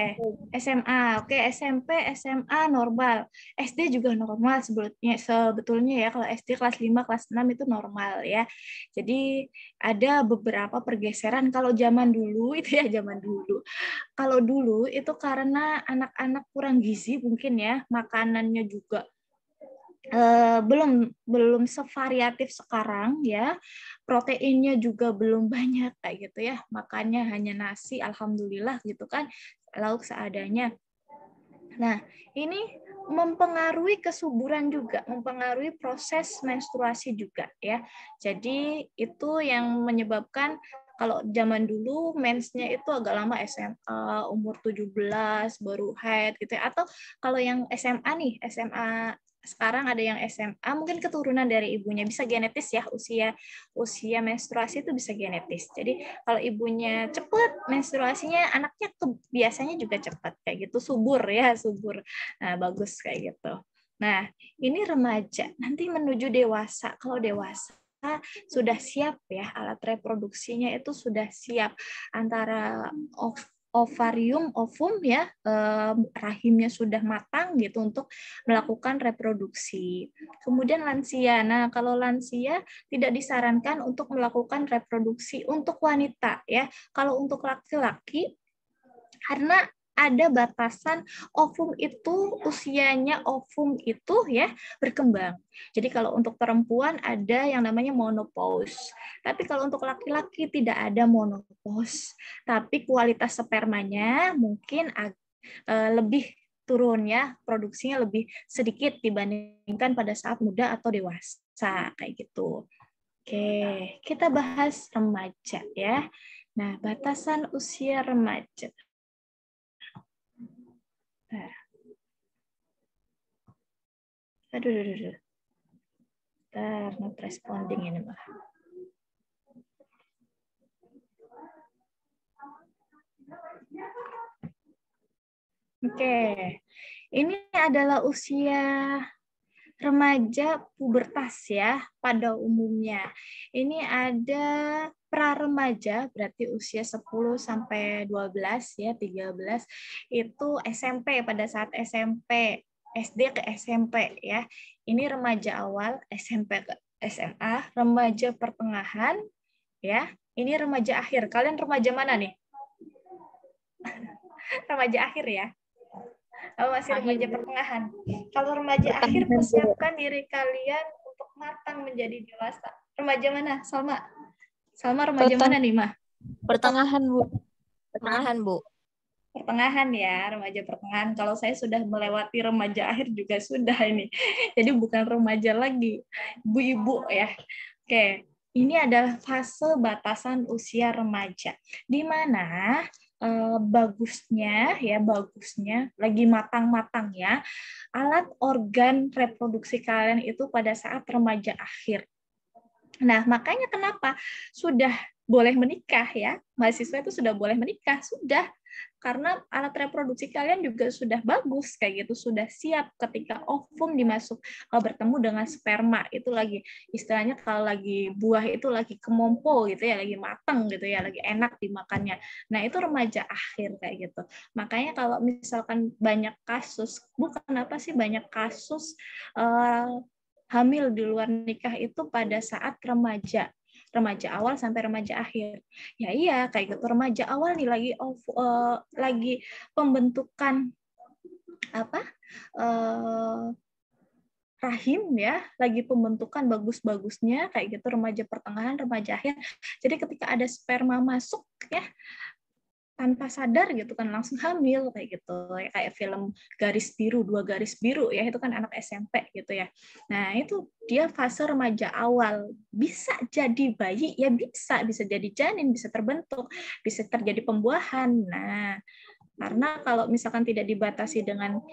C: SMA, oke. Okay. SMP, SMA normal. SD juga normal sebetulnya sebetulnya ya kalau SD kelas 5, kelas 6 itu normal ya. Jadi ada beberapa pergeseran kalau zaman dulu *laughs* itu ya zaman dulu. Kalau dulu itu karena anak-anak kurang gizi mungkin ya, makanannya juga Uh, belum belum sevariatif sekarang ya proteinnya juga belum banyak kayak gitu ya makannya hanya nasi alhamdulillah gitu kan lauk seadanya nah ini mempengaruhi kesuburan juga, mempengaruhi proses menstruasi juga ya. Jadi itu yang menyebabkan kalau zaman dulu mensnya itu agak lama SMA umur 17 baru head gitu ya. atau kalau yang SMA nih SMA sekarang ada yang SMA mungkin keturunan dari ibunya bisa genetis ya usia usia menstruasi itu bisa genetis jadi kalau ibunya cepet menstruasinya anaknya ke, biasanya juga cepat kayak gitu subur ya subur nah, bagus kayak gitu nah ini remaja nanti menuju dewasa kalau dewasa sudah siap ya alat reproduksinya itu sudah siap antara ovarium ovum ya eh, rahimnya sudah matang gitu untuk melakukan reproduksi. Kemudian lansia. Nah, kalau lansia tidak disarankan untuk melakukan reproduksi untuk wanita ya. Kalau untuk laki-laki karena ada batasan ovum itu usianya ovum itu ya berkembang. Jadi kalau untuk perempuan ada yang namanya monopause. Tapi kalau untuk laki-laki tidak ada monopause. Tapi kualitas spermanya mungkin e, lebih turun ya, produksinya lebih sedikit dibandingkan pada saat muda atau dewasa kayak gitu. Oke, kita bahas remaja ya. Nah, batasan usia remaja. Bentar.
B: Aduh, aduh, aduh. Bentar, not responding ini mah. Oke, okay.
C: ini adalah usia remaja pubertas ya pada umumnya. Ini ada pra remaja berarti usia 10 sampai 12 ya 13 itu SMP pada saat SMP SD ke SMP ya. Ini remaja awal, SMP ke SMA, remaja pertengahan ya. Ini remaja akhir. Kalian remaja mana nih? *laughs* remaja akhir ya kalau masih remaja pertengahan. Kalau remaja akhir, persiapkan diri kalian untuk matang menjadi dewasa. Remaja mana, Salma? Salma remaja mana nih, Mah? Pertengahan, Bu. Pertengahan, Bu. Pertengahan ya, remaja pertengahan. Kalau saya sudah melewati remaja akhir juga sudah ini. *laughs* Jadi bukan remaja lagi, bu ibu ya. Oke, ini adalah fase batasan usia remaja, di mana uh, bagusnya ya bagusnya lagi matang-matang ya alat organ reproduksi kalian itu pada saat remaja akhir. Nah, makanya kenapa sudah boleh menikah ya mahasiswa itu sudah boleh menikah sudah karena alat reproduksi kalian juga sudah bagus kayak gitu sudah siap ketika ovum dimasuk kalau eh, bertemu dengan sperma itu lagi istilahnya kalau lagi buah itu lagi kemompo gitu ya lagi matang gitu ya lagi enak dimakannya nah itu remaja akhir kayak gitu makanya kalau misalkan banyak kasus bukan apa sih banyak kasus uh, hamil di luar nikah itu pada saat remaja remaja awal sampai remaja akhir. Ya iya kayak gitu remaja awal nih lagi of, uh, lagi pembentukan apa? Uh, rahim ya, lagi pembentukan bagus-bagusnya kayak gitu remaja pertengahan, remaja akhir. Jadi ketika ada sperma masuk ya, tanpa sadar gitu kan langsung hamil kayak gitu ya, kayak film garis biru dua garis biru ya itu kan anak SMP gitu ya nah itu dia fase remaja awal bisa jadi bayi ya bisa bisa jadi janin bisa terbentuk bisa terjadi pembuahan nah karena kalau misalkan tidak dibatasi dengan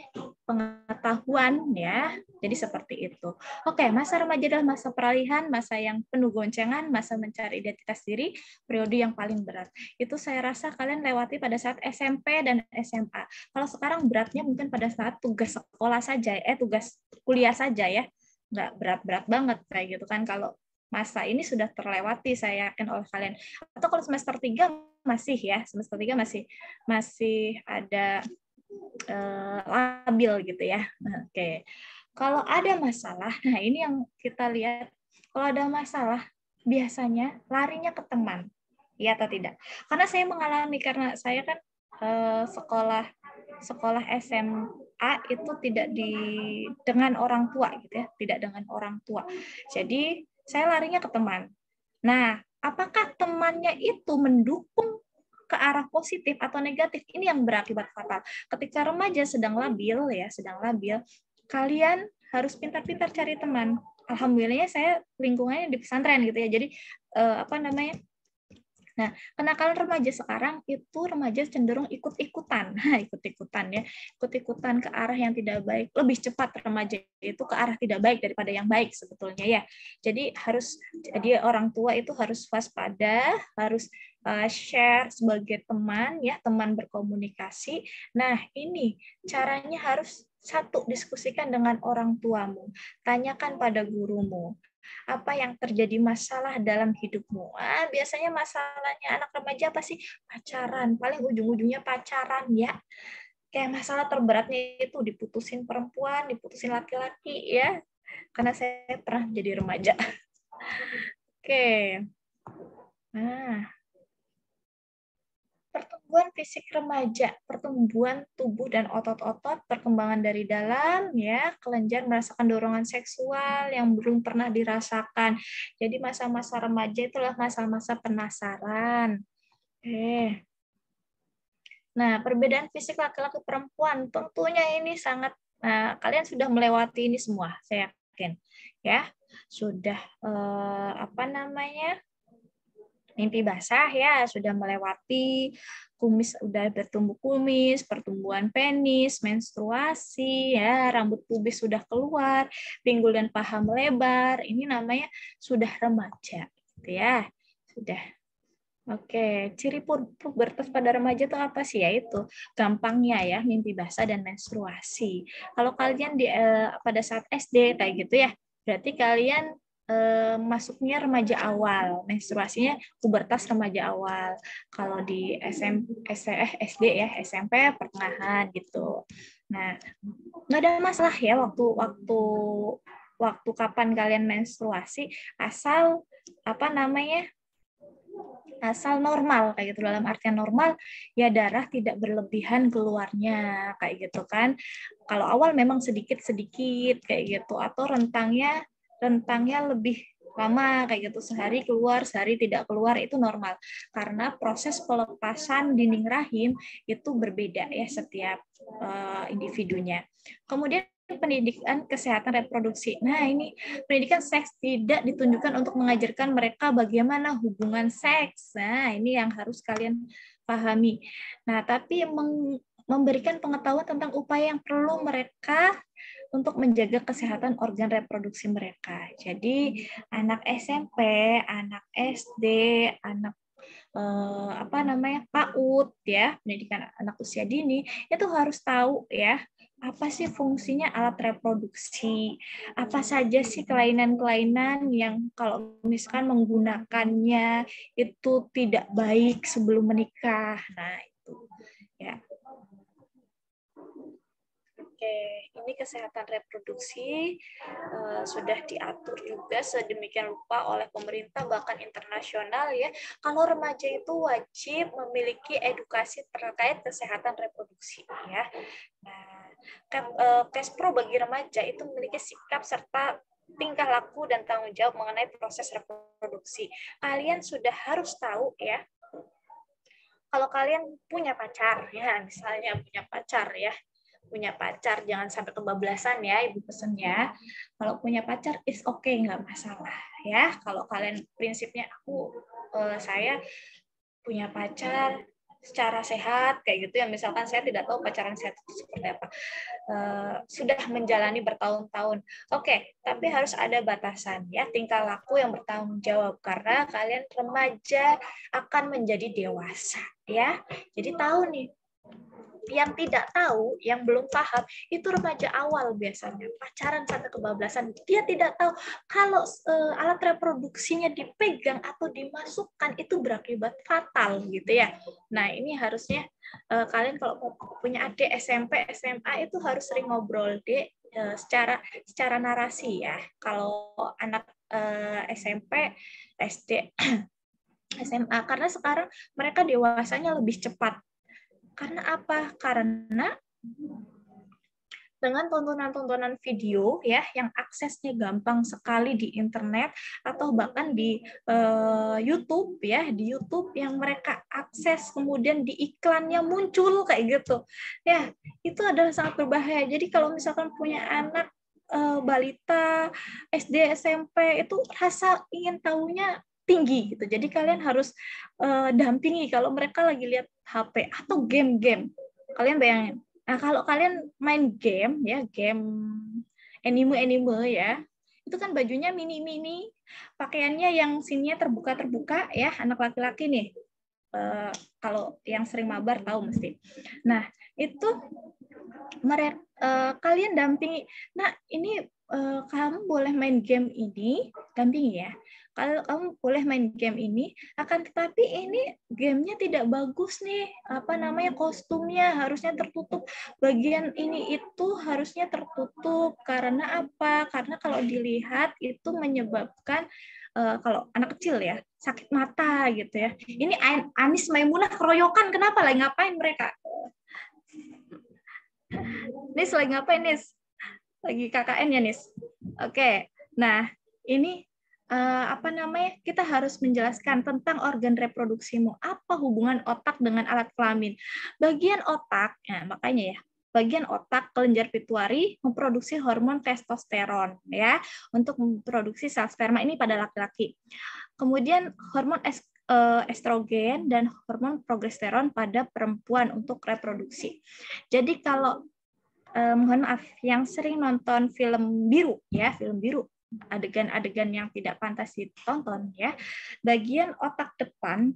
C: pengetahuan ya, jadi seperti itu. Oke, masa remaja adalah masa peralihan, masa yang penuh goncengan, masa mencari identitas diri, periode yang paling berat. Itu saya rasa kalian lewati pada saat SMP dan SMA. Kalau sekarang beratnya mungkin pada saat tugas sekolah saja, eh tugas kuliah saja ya nggak berat-berat banget kayak gitu kan kalau masa ini sudah terlewati saya yakin oleh kalian. Atau kalau semester tiga masih ya, semester tiga masih masih ada uh, labil gitu ya. Nah, oke. Okay. Kalau ada masalah, nah ini yang kita lihat. Kalau ada masalah, biasanya larinya ke teman. ya atau tidak? Karena saya mengalami karena saya kan uh, sekolah sekolah SMA itu tidak di dengan orang tua gitu ya, tidak dengan orang tua. Jadi saya larinya ke teman. Nah, apakah temannya itu mendukung ke arah positif atau negatif ini yang berakibat fatal. Ketika remaja sedang labil ya, sedang labil, kalian harus pintar-pintar cari teman. Alhamdulillahnya saya lingkungannya di pesantren gitu ya. Jadi eh, apa namanya? Nah, kenakalan remaja sekarang itu remaja cenderung ikut-ikutan, *laughs* nah, ikut-ikutan ya, ikut-ikutan ke arah yang tidak baik. Lebih cepat remaja itu ke arah tidak baik daripada yang baik sebetulnya ya. Jadi harus jadi orang tua itu harus waspada, harus eh, share sebagai teman ya, teman berkomunikasi. Nah, ini caranya harus satu diskusikan dengan orang tuamu, tanyakan pada gurumu, apa yang terjadi masalah dalam hidupmu. Ah, biasanya masalahnya anak remaja pasti pacaran, paling ujung-ujungnya pacaran ya. Kayak masalah terberatnya itu diputusin perempuan, diputusin laki-laki ya. Karena saya pernah jadi remaja. *laughs* Oke. Okay. Nah, pertumbuhan fisik remaja, pertumbuhan tubuh dan otot-otot, perkembangan dari dalam, ya, kelenjar merasakan dorongan seksual yang belum pernah dirasakan. Jadi masa-masa remaja itulah masa-masa penasaran. Eh. Nah, perbedaan fisik laki-laki perempuan tentunya ini sangat nah, kalian sudah melewati ini semua, saya yakin. Ya, sudah eh, apa namanya? mimpi basah ya sudah melewati kumis sudah bertumbuh kumis, pertumbuhan penis, menstruasi, ya rambut pubis sudah keluar, pinggul dan paha melebar, ini namanya sudah remaja, gitu ya, sudah. Oke, ciri pubertas pada remaja itu apa sih ya itu? Gampangnya ya mimpi basah dan menstruasi. Kalau kalian di eh, pada saat SD kayak gitu ya, berarti kalian Eh, masuknya remaja awal, menstruasinya pubertas remaja awal. Kalau di SM, eh, SD ya, SMP pertengahan gitu. Nah, nggak ada masalah ya waktu waktu waktu kapan kalian menstruasi asal apa namanya asal normal kayak gitu dalam artian normal ya darah tidak berlebihan keluarnya kayak gitu kan kalau awal memang sedikit sedikit kayak gitu atau rentangnya rentangnya lebih lama kayak gitu sehari keluar sehari tidak keluar itu normal karena proses pelepasan dinding rahim itu berbeda ya setiap uh, individunya kemudian pendidikan kesehatan reproduksi. Nah, ini pendidikan seks tidak ditunjukkan untuk mengajarkan mereka bagaimana hubungan seks. Nah, ini yang harus kalian pahami. Nah, tapi memberikan pengetahuan tentang upaya yang perlu mereka untuk menjaga kesehatan organ reproduksi mereka. Jadi anak SMP, anak SD, anak eh, apa namanya PAUD ya pendidikan anak usia dini itu harus tahu ya apa sih fungsinya alat reproduksi apa saja sih kelainan-kelainan yang kalau misalkan menggunakannya itu tidak baik sebelum menikah nah itu Oke, ini kesehatan reproduksi uh, sudah diatur juga sedemikian rupa oleh pemerintah bahkan internasional ya. Kalau remaja itu wajib memiliki edukasi terkait kesehatan reproduksi ya. Nah, eh, Kespro bagi remaja itu memiliki sikap serta tingkah laku dan tanggung jawab mengenai proses reproduksi. Kalian sudah harus tahu ya, kalau kalian punya pacar ya, misalnya punya pacar ya, punya pacar jangan sampai kebablasan ya ibu pesennya kalau punya pacar is okay nggak masalah ya kalau kalian prinsipnya aku uh, saya punya pacar secara sehat kayak gitu ya misalkan saya tidak tahu pacaran saya itu seperti apa uh, sudah menjalani bertahun-tahun oke okay, tapi harus ada batasan ya tingkah laku yang bertanggung jawab karena kalian remaja akan menjadi dewasa ya jadi tahu nih yang tidak tahu, yang belum paham, itu remaja awal biasanya. Pacaran sampai kebablasan. Dia tidak tahu kalau uh, alat reproduksinya dipegang atau dimasukkan itu berakibat fatal gitu ya. Nah, ini harusnya uh, kalian kalau punya adik SMP, SMA itu harus sering ngobrol, deh uh, secara secara narasi ya. Kalau anak uh, eh, SMP, SD SMA *clears throat* karena sekarang mereka dewasanya lebih cepat karena apa? Karena dengan tontonan-tontonan video ya yang aksesnya gampang sekali di internet atau bahkan di uh, YouTube ya di YouTube yang mereka akses kemudian di iklannya muncul kayak gitu ya itu adalah sangat berbahaya jadi kalau misalkan punya anak uh, balita SD SMP itu rasa ingin tahunya tinggi gitu. Jadi kalian harus uh, dampingi kalau mereka lagi lihat HP atau game-game. Kalian bayangin. Nah, kalau kalian main game ya, game anime-anime ya, itu kan bajunya mini-mini, pakaiannya yang sininya terbuka-terbuka ya, anak laki-laki nih. Uh, kalau yang sering mabar tahu mesti. Nah, itu mereka uh, eh, kalian dampingi. Nah, ini uh, kamu boleh main game ini, dampingi ya kalau kamu boleh main game ini akan tetapi ini gamenya tidak bagus nih apa namanya kostumnya harusnya tertutup bagian ini itu harusnya tertutup karena apa karena kalau dilihat itu menyebabkan uh, kalau anak kecil ya sakit mata gitu ya ini Anis Maimunah keroyokan kenapa lagi ngapain mereka Nis lagi ngapain Nis lagi KKN ya Nis oke okay. nah ini uh, apa namanya kita harus menjelaskan tentang organ reproduksimu apa hubungan otak dengan alat kelamin bagian otak ya, makanya ya bagian otak kelenjar pituari memproduksi hormon testosteron ya untuk memproduksi sel sperma ini pada laki-laki kemudian hormon es eh, estrogen dan hormon progesteron pada perempuan untuk reproduksi jadi kalau eh, mohon maaf yang sering nonton film biru ya film biru adegan-adegan yang tidak pantas ditonton ya, bagian otak depan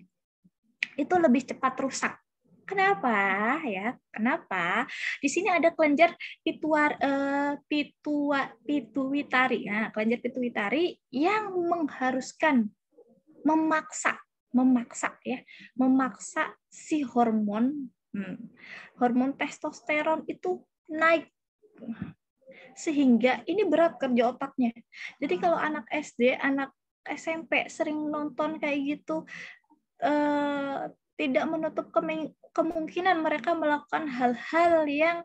C: itu lebih cepat rusak. Kenapa ya? Kenapa? Di sini ada kelenjar pituar eh, pitua pituitari. Nah, kelenjar pituitari yang mengharuskan memaksa, memaksa ya, memaksa si hormon hmm, hormon testosteron itu naik sehingga ini berat kerja otaknya. Jadi kalau anak SD, anak SMP sering nonton kayak gitu, eh, tidak menutup kemungkinan mereka melakukan hal-hal yang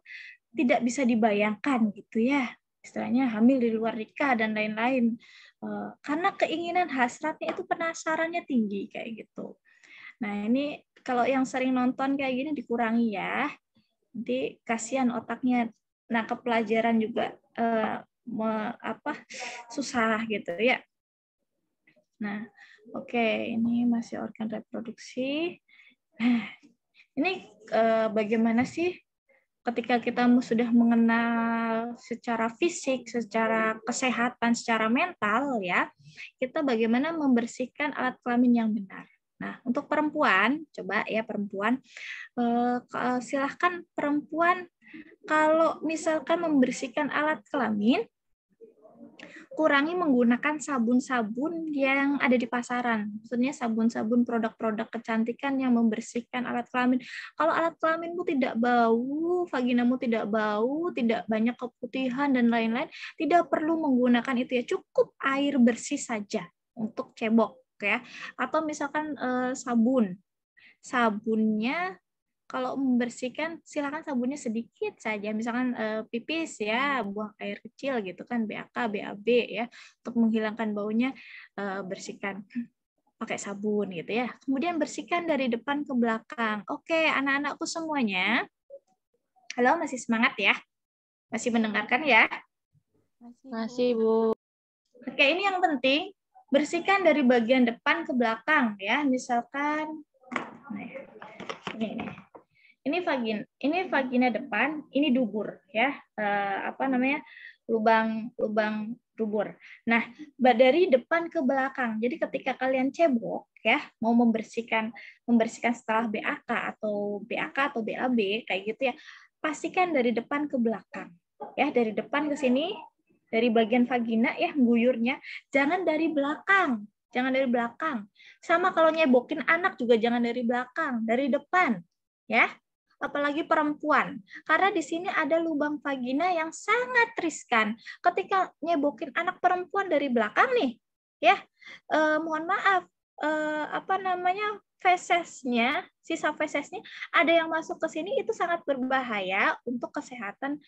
C: tidak bisa dibayangkan gitu ya istilahnya hamil di luar nikah dan lain-lain eh, karena keinginan hasratnya itu penasarannya tinggi kayak gitu nah ini kalau yang sering nonton kayak gini dikurangi ya nanti kasihan otaknya nah kepelajaran juga eh, me, apa susah gitu ya. Nah, oke okay, ini masih organ reproduksi. ini eh, bagaimana sih ketika kita sudah mengenal secara fisik, secara kesehatan, secara mental ya, kita bagaimana membersihkan alat kelamin yang benar. Nah, untuk perempuan, coba ya perempuan, eh, silahkan perempuan kalau misalkan membersihkan alat kelamin, kurangi menggunakan sabun-sabun yang ada di pasaran. Maksudnya sabun-sabun produk-produk kecantikan yang membersihkan alat kelamin. Kalau alat kelaminmu tidak bau, vaginamu tidak bau, tidak banyak keputihan dan lain-lain, tidak perlu menggunakan itu ya. Cukup air bersih saja untuk cebok ya. Atau misalkan eh, sabun. Sabunnya kalau membersihkan silakan sabunnya sedikit saja misalkan eh, pipis ya buang air kecil gitu kan BAK BAB ya untuk menghilangkan baunya eh, bersihkan pakai sabun gitu ya kemudian bersihkan dari depan ke belakang oke anak-anakku semuanya halo masih semangat ya masih mendengarkan ya masih bu oke ini yang penting bersihkan dari bagian depan ke belakang ya misalkan
B: nah ya, ini ini.
C: Ini vagin, ini vagina depan, ini dubur ya, uh, apa namanya lubang lubang dubur. Nah, dari depan ke belakang. Jadi ketika kalian cebok ya, mau membersihkan membersihkan setelah BAK atau BAK atau BAB kayak gitu ya, pastikan dari depan ke belakang. Ya, dari depan ke sini, dari bagian vagina ya guyurnya, jangan dari belakang. Jangan dari belakang. Sama kalau nyebokin anak juga jangan dari belakang, dari depan. Ya apalagi perempuan. Karena di sini ada lubang vagina yang sangat riskan. Ketika nyebokin anak perempuan dari belakang nih, ya, eh, mohon maaf, eh, apa namanya fesesnya, sisa fesesnya ada yang masuk ke sini itu sangat berbahaya untuk kesehatan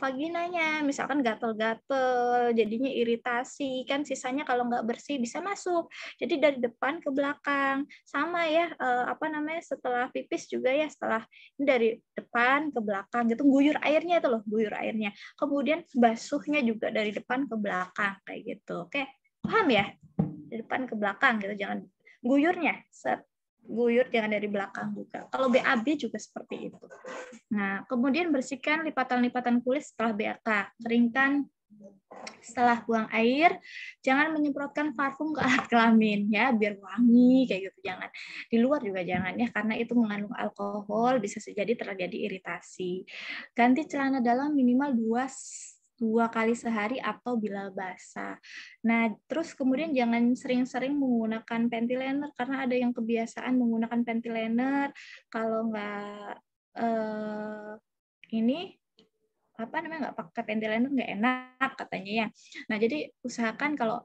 C: vaginanya, eh, misalkan gatel-gatel, jadinya iritasi, kan sisanya kalau nggak bersih bisa masuk. Jadi dari depan ke belakang, sama ya, eh, apa namanya, setelah pipis juga ya, setelah ini dari depan ke belakang, gitu, guyur airnya itu loh, guyur airnya. Kemudian basuhnya juga dari depan ke belakang, kayak gitu. Oke, paham ya? Dari depan ke belakang, gitu, jangan guyurnya, set, guyur jangan dari belakang juga. Kalau BAB juga seperti itu. Nah, kemudian bersihkan lipatan-lipatan kulit setelah BAK. Keringkan setelah buang air, jangan menyemprotkan parfum ke alat kelamin ya, biar wangi kayak gitu jangan. Di luar juga jangan ya karena itu mengandung alkohol bisa terjadi terjadi iritasi. Ganti celana dalam minimal 2 dua kali sehari atau bila basah. Nah, terus kemudian jangan sering-sering menggunakan panty karena ada yang kebiasaan menggunakan panty kalau nggak eh, ini apa namanya nggak pakai panty liner nggak enak katanya ya. Nah, jadi usahakan kalau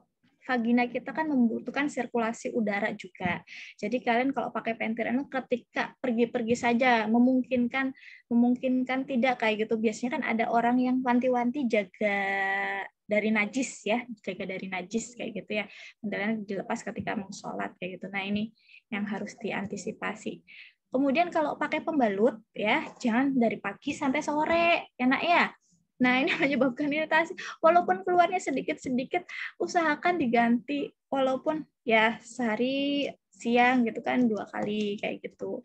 C: vagina kita kan membutuhkan sirkulasi udara juga. Jadi kalian kalau pakai pentil ketika pergi-pergi saja memungkinkan memungkinkan tidak kayak gitu. Biasanya kan ada orang yang wanti-wanti jaga dari najis ya, jaga dari najis kayak gitu ya. Pentilnya dilepas ketika mau sholat kayak gitu. Nah ini yang harus diantisipasi. Kemudian kalau pakai pembalut ya, jangan dari pagi sampai sore, enak ya. Nah, ini menyebabkan *laughs* iritasi. Walaupun keluarnya sedikit-sedikit, usahakan diganti walaupun ya sehari siang gitu kan dua kali kayak gitu.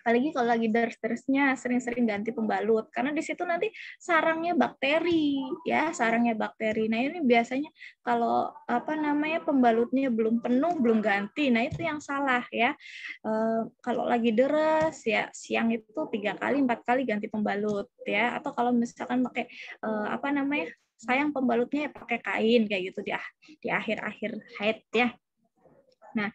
C: Apalagi kalau lagi deres-deresnya sering-sering ganti pembalut karena di situ nanti sarangnya bakteri ya, sarangnya bakteri. Nah, ini biasanya kalau apa namanya pembalutnya belum penuh, belum ganti. Nah, itu yang salah ya. E, kalau lagi deres ya siang itu tiga kali, empat kali ganti pembalut ya atau kalau misalkan pakai e, apa namanya sayang pembalutnya ya pakai kain kayak gitu di ah, di akhir-akhir haid ya. Nah,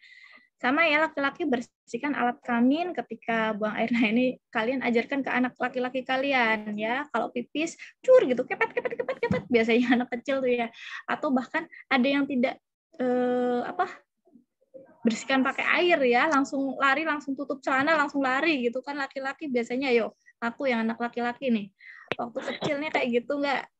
C: sama ya laki-laki bersihkan alat kelamin ketika buang air. Nah ini kalian ajarkan ke anak laki-laki kalian ya. Kalau pipis, cur gitu, kepet, kepet, kepet, kepet. Biasanya *laughs* anak kecil tuh ya. Atau bahkan ada yang tidak eh, apa bersihkan pakai air ya. Langsung lari, langsung tutup celana, langsung lari gitu kan laki-laki biasanya yo. Aku yang anak laki-laki nih. Waktu kecilnya kayak gitu nggak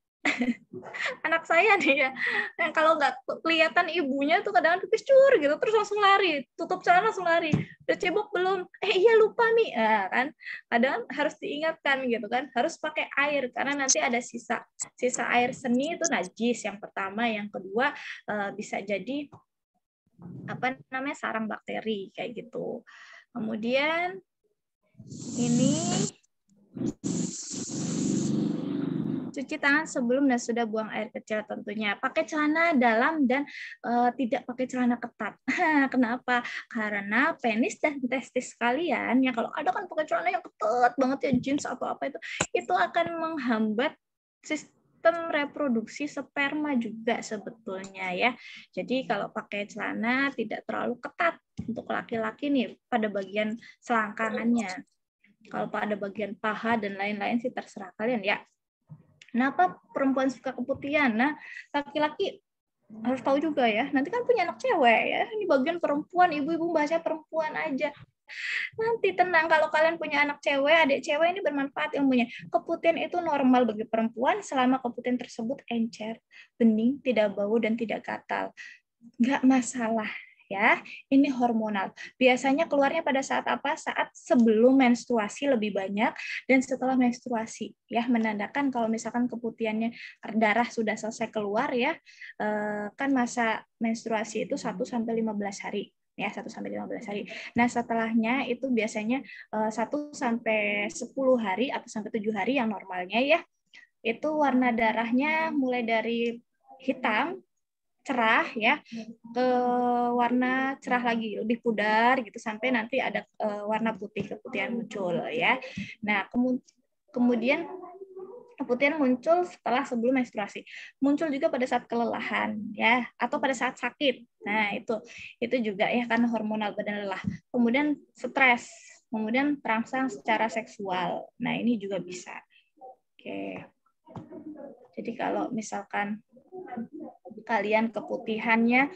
C: anak saya nih ya yang kalau nggak kelihatan ibunya tuh kadang pipis cur gitu terus langsung lari tutup celana langsung lari udah cebok belum eh iya lupa nih ya kan kadang harus diingatkan gitu kan harus pakai air karena nanti ada sisa sisa air seni itu najis yang pertama yang kedua eh, bisa jadi apa namanya sarang bakteri kayak gitu kemudian ini Cuci tangan sebelum dan sudah buang air kecil tentunya. Pakai celana dalam dan uh, tidak pakai celana ketat. *laughs* Kenapa? Karena penis dan testis kalian ya kalau ada kan pakai celana yang ketat banget ya jeans atau apa itu itu akan menghambat sistem reproduksi sperma juga sebetulnya ya. Jadi kalau pakai celana tidak terlalu ketat untuk laki-laki nih pada bagian selangkangannya. Kalau pada bagian paha dan lain-lain sih terserah kalian ya kenapa perempuan suka keputihan nah laki-laki harus tahu juga ya nanti kan punya anak cewek ya ini bagian perempuan ibu-ibu bahasa perempuan aja nanti tenang kalau kalian punya anak cewek adik cewek ini bermanfaat ilmunya keputihan itu normal bagi perempuan selama keputihan tersebut encer bening tidak bau dan tidak gatal Gak masalah ya. Ini hormonal. Biasanya keluarnya pada saat apa? Saat sebelum menstruasi lebih banyak dan setelah menstruasi ya menandakan kalau misalkan keputihannya darah sudah selesai keluar ya. Eh, kan masa menstruasi itu 1 sampai 15 hari ya 1 sampai 15 hari. Nah, setelahnya itu biasanya eh, satu 1 sampai 10 hari atau sampai 7 hari yang normalnya ya. Itu warna darahnya mulai dari hitam cerah ya ke warna cerah lagi lebih pudar gitu sampai nanti ada uh, warna putih keputihan muncul ya. Nah, kemu kemudian keputihan muncul setelah sebelum menstruasi. Muncul juga pada saat kelelahan ya atau pada saat sakit. Nah, itu itu juga ya karena hormonal badan lelah. Kemudian stres, kemudian perangsang secara seksual. Nah, ini juga bisa. Oke. Jadi kalau misalkan kalian keputihannya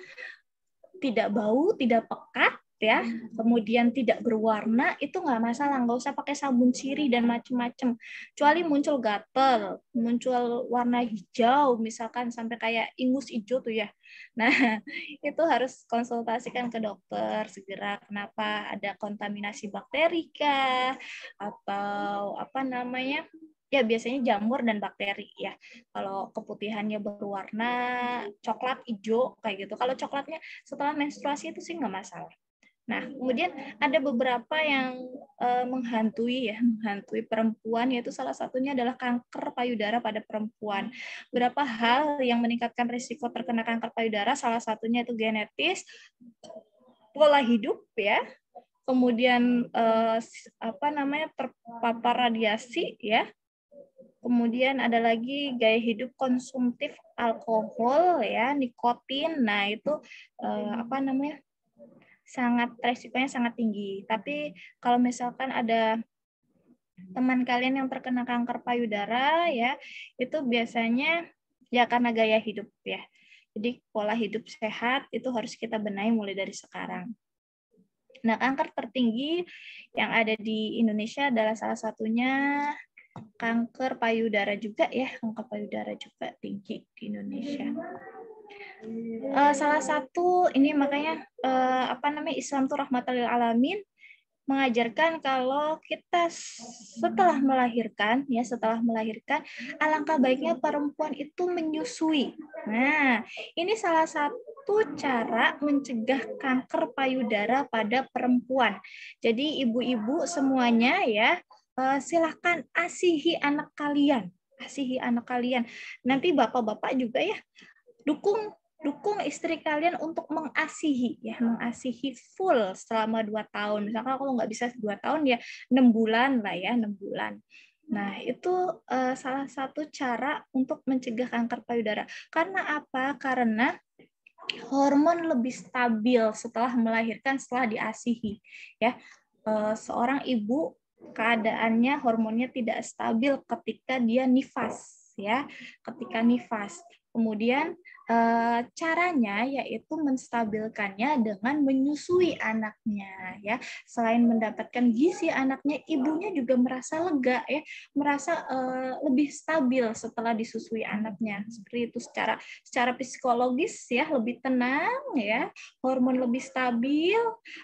C: tidak bau, tidak pekat, ya hmm. kemudian tidak berwarna itu nggak masalah nggak usah pakai sabun sirih dan macem-macem kecuali muncul gatel muncul warna hijau misalkan sampai kayak ingus hijau tuh ya nah *laughs* itu harus konsultasikan ke dokter segera kenapa ada kontaminasi bakteri kah atau apa namanya ya biasanya jamur dan bakteri ya. Kalau keputihannya berwarna coklat hijau kayak gitu. Kalau coklatnya setelah menstruasi itu sih nggak masalah. Nah, kemudian ada beberapa yang e, menghantui ya, menghantui perempuan yaitu salah satunya adalah kanker payudara pada perempuan. Berapa hal yang meningkatkan risiko terkena kanker payudara salah satunya itu genetis, pola hidup ya, kemudian eh, apa namanya terpapar radiasi ya Kemudian ada lagi gaya hidup konsumtif alkohol ya, nikotin. Nah, itu eh, apa namanya? sangat resikonya sangat tinggi. Tapi kalau misalkan ada teman kalian yang terkena kanker payudara ya, itu biasanya ya karena gaya hidup ya. Jadi pola hidup sehat itu harus kita benahi mulai dari sekarang. Nah, kanker tertinggi yang ada di Indonesia adalah salah satunya kanker payudara juga ya, kanker payudara juga tinggi di Indonesia. Uh, salah satu ini makanya uh, apa namanya Islam tuh rahmatul alamin mengajarkan kalau kita setelah melahirkan ya setelah melahirkan alangkah baiknya perempuan itu menyusui. Nah, ini salah satu cara mencegah kanker payudara pada perempuan. Jadi ibu-ibu semuanya ya Eh, silahkan asihi anak kalian asihi anak kalian. Nanti bapak-bapak juga ya dukung dukung istri kalian untuk mengasihi ya mengasihi full selama dua tahun misalkan kalau nggak bisa dua tahun ya enam bulan lah ya enam bulan nah itu uh, salah satu cara untuk mencegah kanker payudara karena apa karena hormon lebih stabil setelah melahirkan setelah diasihi ya uh, seorang ibu keadaannya hormonnya tidak stabil ketika dia nifas ya ketika nifas kemudian Eh, caranya yaitu menstabilkannya dengan menyusui anaknya ya selain mendapatkan gizi anaknya ibunya juga merasa lega ya merasa uh, lebih stabil setelah disusui anaknya seperti itu secara secara psikologis ya lebih tenang ya hormon lebih stabil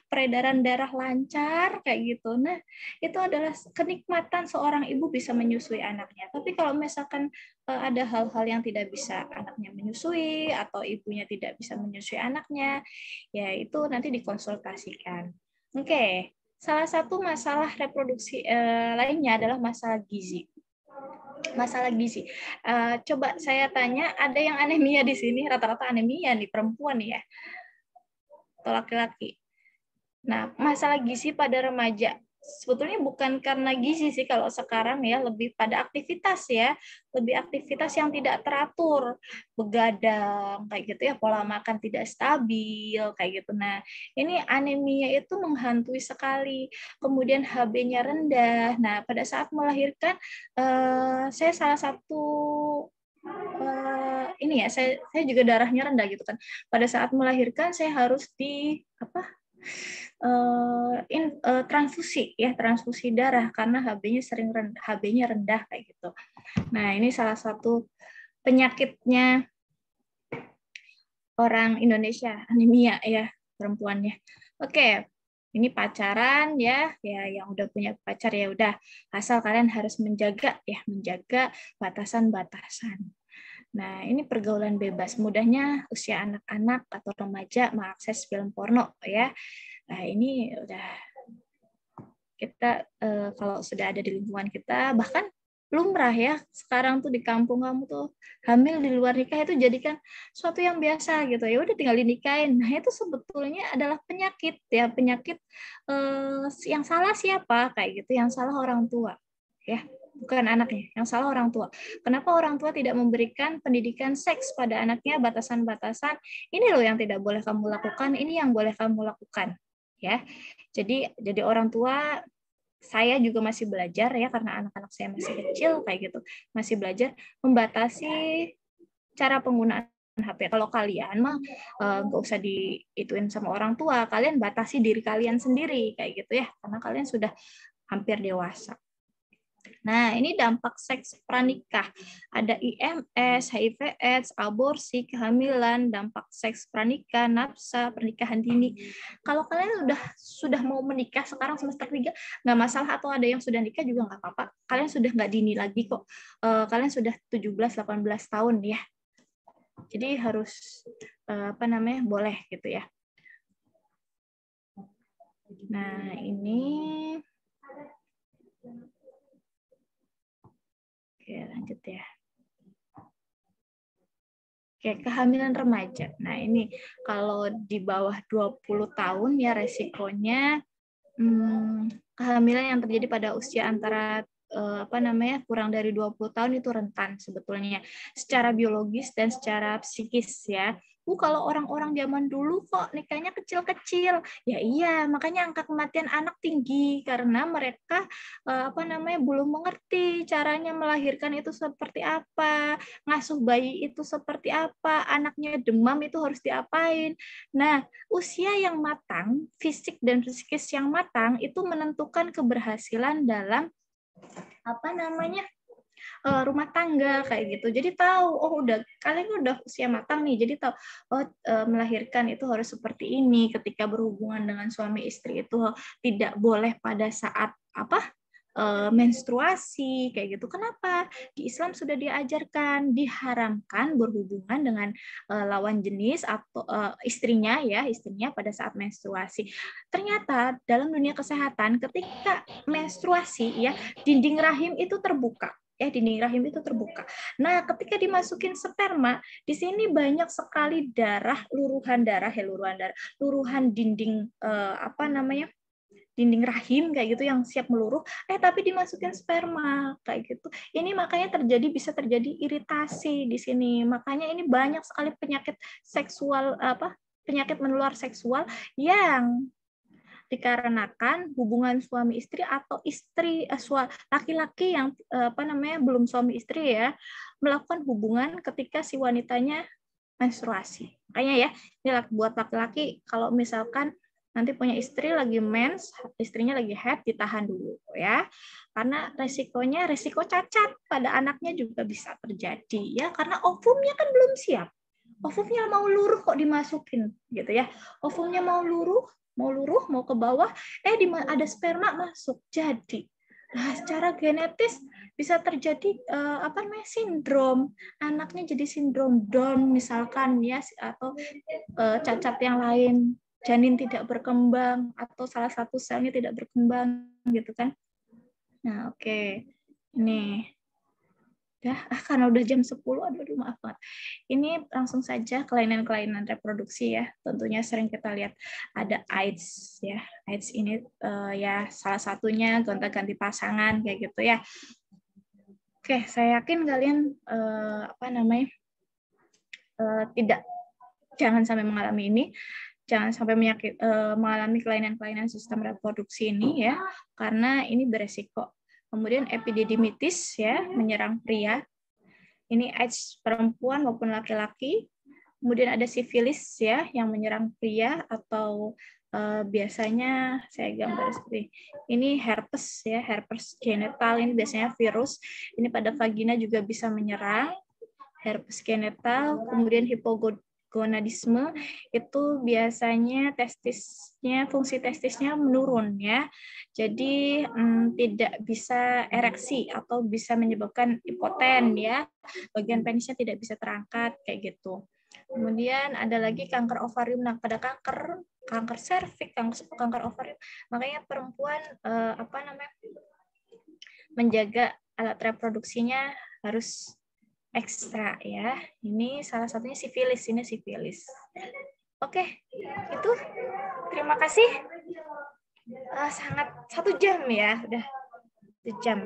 C: peredaran darah lancar kayak gitu nah itu adalah kenikmatan seorang ibu bisa menyusui anaknya tapi kalau misalkan Eh, ada hal-hal yang tidak bisa anaknya menyusui atau ibunya tidak bisa menyusui anaknya, ya itu nanti dikonsultasikan. Oke, okay. salah satu masalah reproduksi eh, lainnya adalah masalah gizi. Masalah gizi. Eh, coba saya tanya, ada yang anemia di sini? Rata-rata anemia nih perempuan ya, atau laki-laki. Nah, masalah gizi pada remaja sebetulnya bukan karena gizi sih kalau sekarang ya lebih pada aktivitas ya lebih aktivitas yang tidak teratur begadang kayak gitu ya pola makan tidak stabil kayak gitu nah ini anemia itu menghantui sekali kemudian HB-nya rendah nah pada saat melahirkan eh, saya salah satu eh, ini ya saya saya juga darahnya rendah gitu kan pada saat melahirkan saya harus di apa uh, in, uh, transfusi ya transfusi darah karena HB-nya sering rendah, HB-nya rendah kayak gitu. Nah ini salah satu penyakitnya orang Indonesia anemia ya perempuannya. Oke, ini pacaran ya, ya yang udah punya pacar ya udah asal kalian harus menjaga ya menjaga batasan-batasan. Nah, ini pergaulan bebas. Mudahnya usia anak-anak atau remaja mengakses film porno ya. Nah, ini udah kita eh, kalau sudah ada di lingkungan kita bahkan lumrah ya sekarang tuh di kampung kamu tuh hamil di luar nikah itu jadikan suatu yang biasa gitu ya udah tinggal dinikahin nah itu sebetulnya adalah penyakit ya penyakit eh, yang salah siapa kayak gitu yang salah orang tua ya bukan anaknya, yang salah orang tua. Kenapa orang tua tidak memberikan pendidikan seks pada anaknya batasan-batasan? Ini loh yang tidak boleh kamu lakukan, ini yang boleh kamu lakukan, ya. Jadi jadi orang tua saya juga masih belajar ya karena anak-anak saya masih kecil kayak gitu masih belajar membatasi cara penggunaan HP kalau kalian mah eh, nggak usah diituin sama orang tua kalian batasi diri kalian sendiri kayak gitu ya karena kalian sudah hampir dewasa Nah, ini dampak seks pranikah. Ada IMS, HIV AIDS, aborsi, kehamilan, dampak seks pranikah, nafsa, pernikahan dini. Kalau kalian sudah sudah mau menikah sekarang semester 3, nggak masalah atau ada yang sudah nikah juga nggak apa-apa. Kalian sudah nggak dini lagi kok. Eh, kalian sudah 17 18 tahun ya. Jadi harus eh, apa namanya? boleh
B: gitu ya. Nah, ini Oke, lanjut ya. Oke, kehamilan remaja. Nah, ini
C: kalau di bawah 20 tahun ya resikonya hmm, kehamilan yang terjadi pada usia antara eh, apa namanya kurang dari 20 tahun itu rentan sebetulnya secara biologis dan secara psikis ya Bu, uh, kalau orang-orang zaman dulu kok nikahnya kecil-kecil. Ya iya, makanya angka kematian anak tinggi karena mereka eh, apa namanya belum mengerti caranya melahirkan itu seperti apa, ngasuh bayi itu seperti apa, anaknya demam itu harus diapain. Nah, usia yang matang, fisik dan psikis yang matang itu menentukan keberhasilan dalam apa namanya? uh, rumah tangga kayak gitu. Jadi tahu oh udah kalian udah usia matang nih. Jadi tahu oh uh, melahirkan itu harus seperti ini ketika berhubungan dengan suami istri itu tidak boleh pada saat apa? Eh, menstruasi kayak gitu. Kenapa? Di Islam sudah diajarkan diharamkan berhubungan dengan lawan jenis atau istrinya ya, istrinya pada saat menstruasi. Ternyata dalam dunia kesehatan ketika menstruasi ya, dinding rahim itu terbuka ya dinding rahim itu terbuka. Nah, ketika dimasukin sperma, di sini banyak sekali darah, luruhan darah, ya luruhan darah, luruhan dinding eh, apa namanya? dinding rahim kayak gitu yang siap meluruh, eh tapi dimasukin sperma kayak gitu. Ini makanya terjadi bisa terjadi iritasi di sini. Makanya ini banyak sekali penyakit seksual apa penyakit menular seksual yang dikarenakan hubungan suami istri atau istri eh, laki-laki yang eh, apa namanya belum suami istri ya melakukan hubungan ketika si wanitanya menstruasi. Makanya ya, ini buat laki-laki kalau misalkan nanti punya istri lagi mens, istrinya lagi head, ditahan dulu ya. Karena resikonya resiko cacat pada anaknya juga bisa terjadi ya karena ovumnya kan belum siap. Ovumnya mau luruh kok dimasukin gitu ya. Ovumnya mau luruh mau luruh mau ke bawah eh di ada sperma masuk jadi Nah, secara genetis bisa terjadi uh, apa namanya sindrom anaknya jadi sindrom Down misalkan ya atau uh, cacat yang lain janin tidak berkembang atau salah satu selnya tidak berkembang gitu kan. Nah, oke. Okay. Nih. Ya, *laughs* ah, karena udah jam 10 aduh, aduh maaf banget ini langsung saja kelainan-kelainan reproduksi ya tentunya sering kita lihat ada AIDS ya AIDS ini uh, ya salah satunya gonta-ganti pasangan kayak gitu ya oke saya yakin kalian uh, apa namanya uh, tidak jangan sampai mengalami ini jangan sampai menyakit, uh, mengalami kelainan-kelainan sistem reproduksi ini ya karena ini beresiko Kemudian epididimitis ya, menyerang pria. Ini AIDS perempuan maupun laki-laki. Kemudian ada sifilis ya yang menyerang pria atau eh, biasanya saya gambar seperti ini herpes ya, herpes genital ini biasanya virus. Ini pada vagina juga bisa menyerang herpes genital, kemudian hipogod gonadisme itu biasanya testisnya fungsi testisnya menurun ya. Jadi hmm, tidak bisa ereksi atau bisa menyebabkan impoten ya. Bagian penisnya tidak bisa terangkat kayak gitu. Kemudian ada lagi kanker ovarium. Nah, pada kanker kanker serviks, kanker, kanker ovarium, makanya perempuan eh, apa namanya menjaga alat reproduksinya harus ekstra ya. Ini salah satunya sifilis, ini sifilis. Oke, itu terima kasih. Uh, sangat satu jam ya, udah satu jam.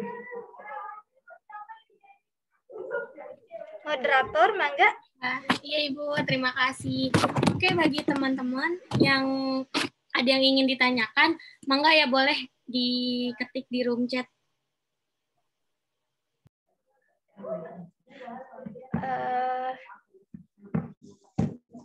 A: Moderator, mangga. Nah, iya Ibu, terima kasih. Oke, bagi teman-teman yang ada yang ingin ditanyakan, mangga ya boleh diketik di room chat
B: uh,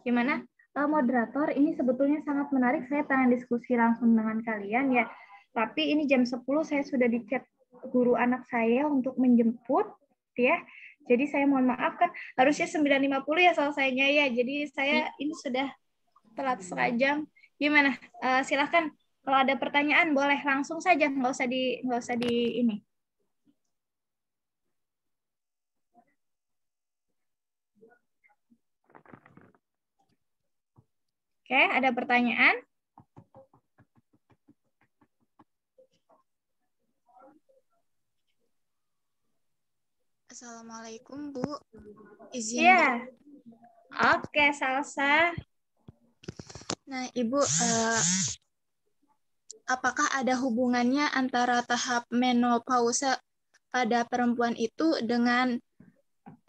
A: gimana? Uh, moderator,
C: ini sebetulnya sangat menarik. Saya pengen diskusi langsung dengan kalian ya. Tapi ini jam 10 saya sudah di chat guru anak saya untuk menjemput ya. Jadi saya mohon maaf kan harusnya 9.50 ya selesainya ya. Jadi saya iya. ini sudah telat setengah jam. Gimana? Uh, silahkan kalau ada pertanyaan boleh langsung saja nggak
A: usah di nggak usah di ini
C: Oke, ada pertanyaan? Assalamualaikum,
B: Bu. Izin. Iya.
C: Oke, Salsa. Nah, Ibu, uh, apakah ada hubungannya antara tahap menopause pada perempuan itu dengan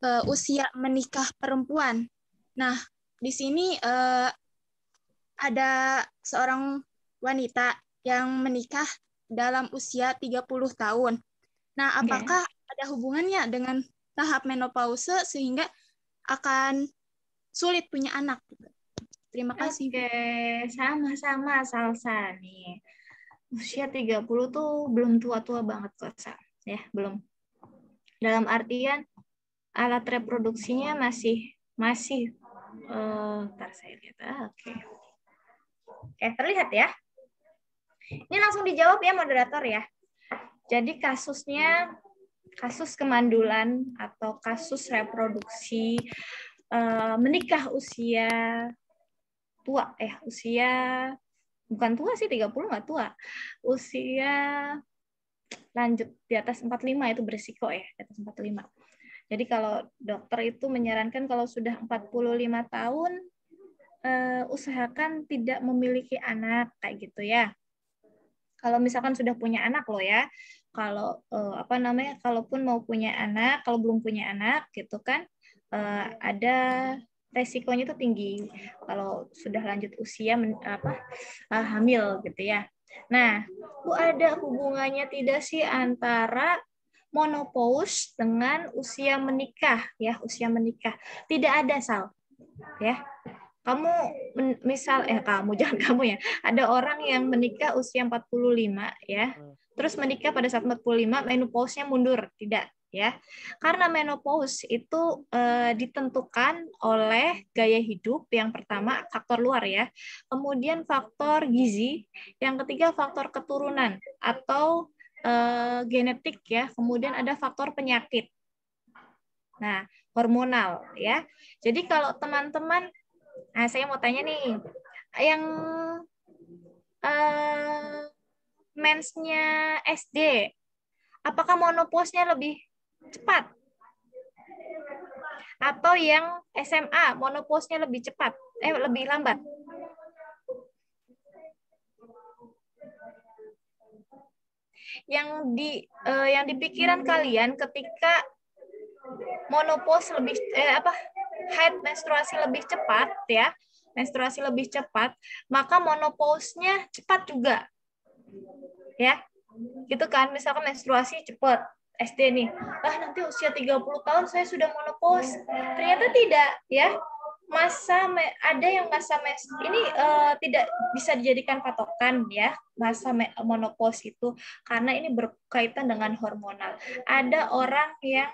C: uh, usia menikah perempuan? Nah, di sini uh, ada seorang wanita yang menikah dalam usia 30 tahun. Nah, apakah okay. ada hubungannya dengan tahap menopause sehingga akan sulit punya anak? Terima kasih. Oke, okay. sama-sama Salsa nih. Usia 30 tuh belum tua-tua banget kok, Sa. Ya, belum. Dalam artian alat reproduksinya masih masih eh uh, saya lihat. Ah, oke. Okay Oke, terlihat ya. Ini langsung dijawab ya moderator ya. Jadi kasusnya kasus kemandulan atau kasus reproduksi eh, menikah usia tua eh usia bukan tua sih 30 nggak tua. Usia lanjut di atas 45 itu berisiko ya, di atas 45. Jadi kalau dokter itu menyarankan kalau sudah 45 tahun uh, usahakan tidak memiliki anak kayak gitu ya. Kalau misalkan sudah punya anak loh ya, kalau uh, apa namanya, kalaupun mau punya anak, kalau belum punya anak gitu kan, uh, ada resikonya itu tinggi kalau sudah lanjut usia men, apa uh, hamil gitu ya. Nah, bu ada hubungannya tidak sih antara monopause dengan usia menikah ya usia menikah? Tidak ada sal, ya kamu misal eh kamu *laughs* jangan kamu ya ada orang yang menikah usia 45 ya terus menikah pada saat 45 nya mundur tidak ya karena menopause itu e, ditentukan oleh gaya hidup yang pertama faktor luar ya kemudian faktor gizi yang ketiga faktor keturunan atau e, genetik ya kemudian ada faktor penyakit nah hormonal ya jadi kalau teman-teman Nah, saya mau tanya nih, yang uh, mensnya SD, apakah monoposnya lebih cepat? Atau yang SMA, monoposnya lebih cepat, eh lebih lambat? yang di uh, yang dipikiran kalian ketika monopos lebih eh, apa head menstruasi lebih cepat ya, menstruasi lebih cepat, maka menopause-nya cepat juga. Ya. Gitu kan, misalkan menstruasi cepat, SD nih. Ah, nanti usia 30 tahun saya sudah menopause. Ternyata tidak, ya. Masa ada yang masa mes ini uh, tidak bisa dijadikan patokan ya masa menopause itu karena ini berkaitan dengan hormonal. Ada orang yang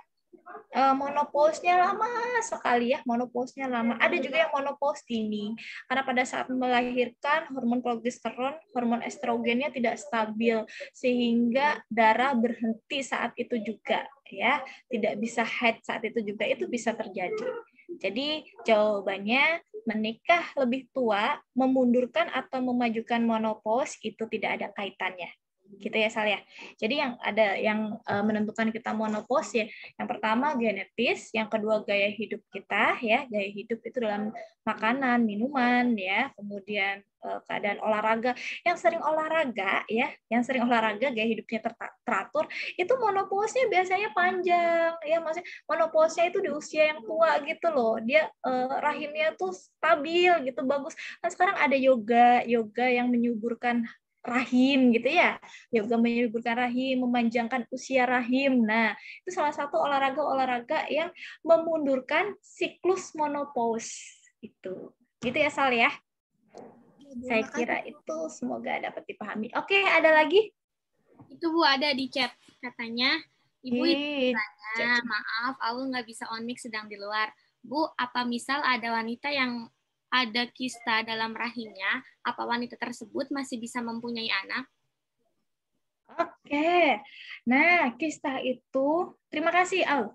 C: uh, lama sekali ya monoposnya lama ada juga yang monopos dini karena pada saat melahirkan hormon progesteron hormon estrogennya tidak stabil sehingga darah berhenti saat itu juga ya tidak bisa head saat itu juga itu bisa terjadi jadi jawabannya menikah lebih tua memundurkan atau memajukan monopos itu tidak ada kaitannya gitu ya Sal ya. Jadi yang ada yang eh, menentukan kita monopos ya, yang pertama genetis, yang kedua gaya hidup kita ya, gaya hidup itu dalam makanan, minuman ya, kemudian eh, keadaan olahraga. Yang sering olahraga ya, yang sering olahraga gaya hidupnya ter teratur, itu monoposnya biasanya panjang ya, maksudnya monoposnya itu di usia yang tua gitu loh. Dia uh, rahimnya tuh stabil gitu, bagus. Nah, sekarang ada yoga, yoga yang menyuburkan rahim gitu ya. Yoga ya, menyuburkan rahim, memanjangkan usia rahim. Nah, itu salah satu olahraga-olahraga yang memundurkan siklus menopause itu. Gitu ya Sal ya. ya
A: Saya kira itu semoga dapat dipahami. Oke, ada lagi? Itu Bu ada di chat katanya.
B: Ibu katanya
A: tanya, maaf, aku nggak bisa on mic sedang di luar. Bu, apa misal ada wanita yang ada kista dalam rahimnya, apa wanita tersebut masih bisa mempunyai anak?
C: Oke. Nah, kista itu, terima kasih Al.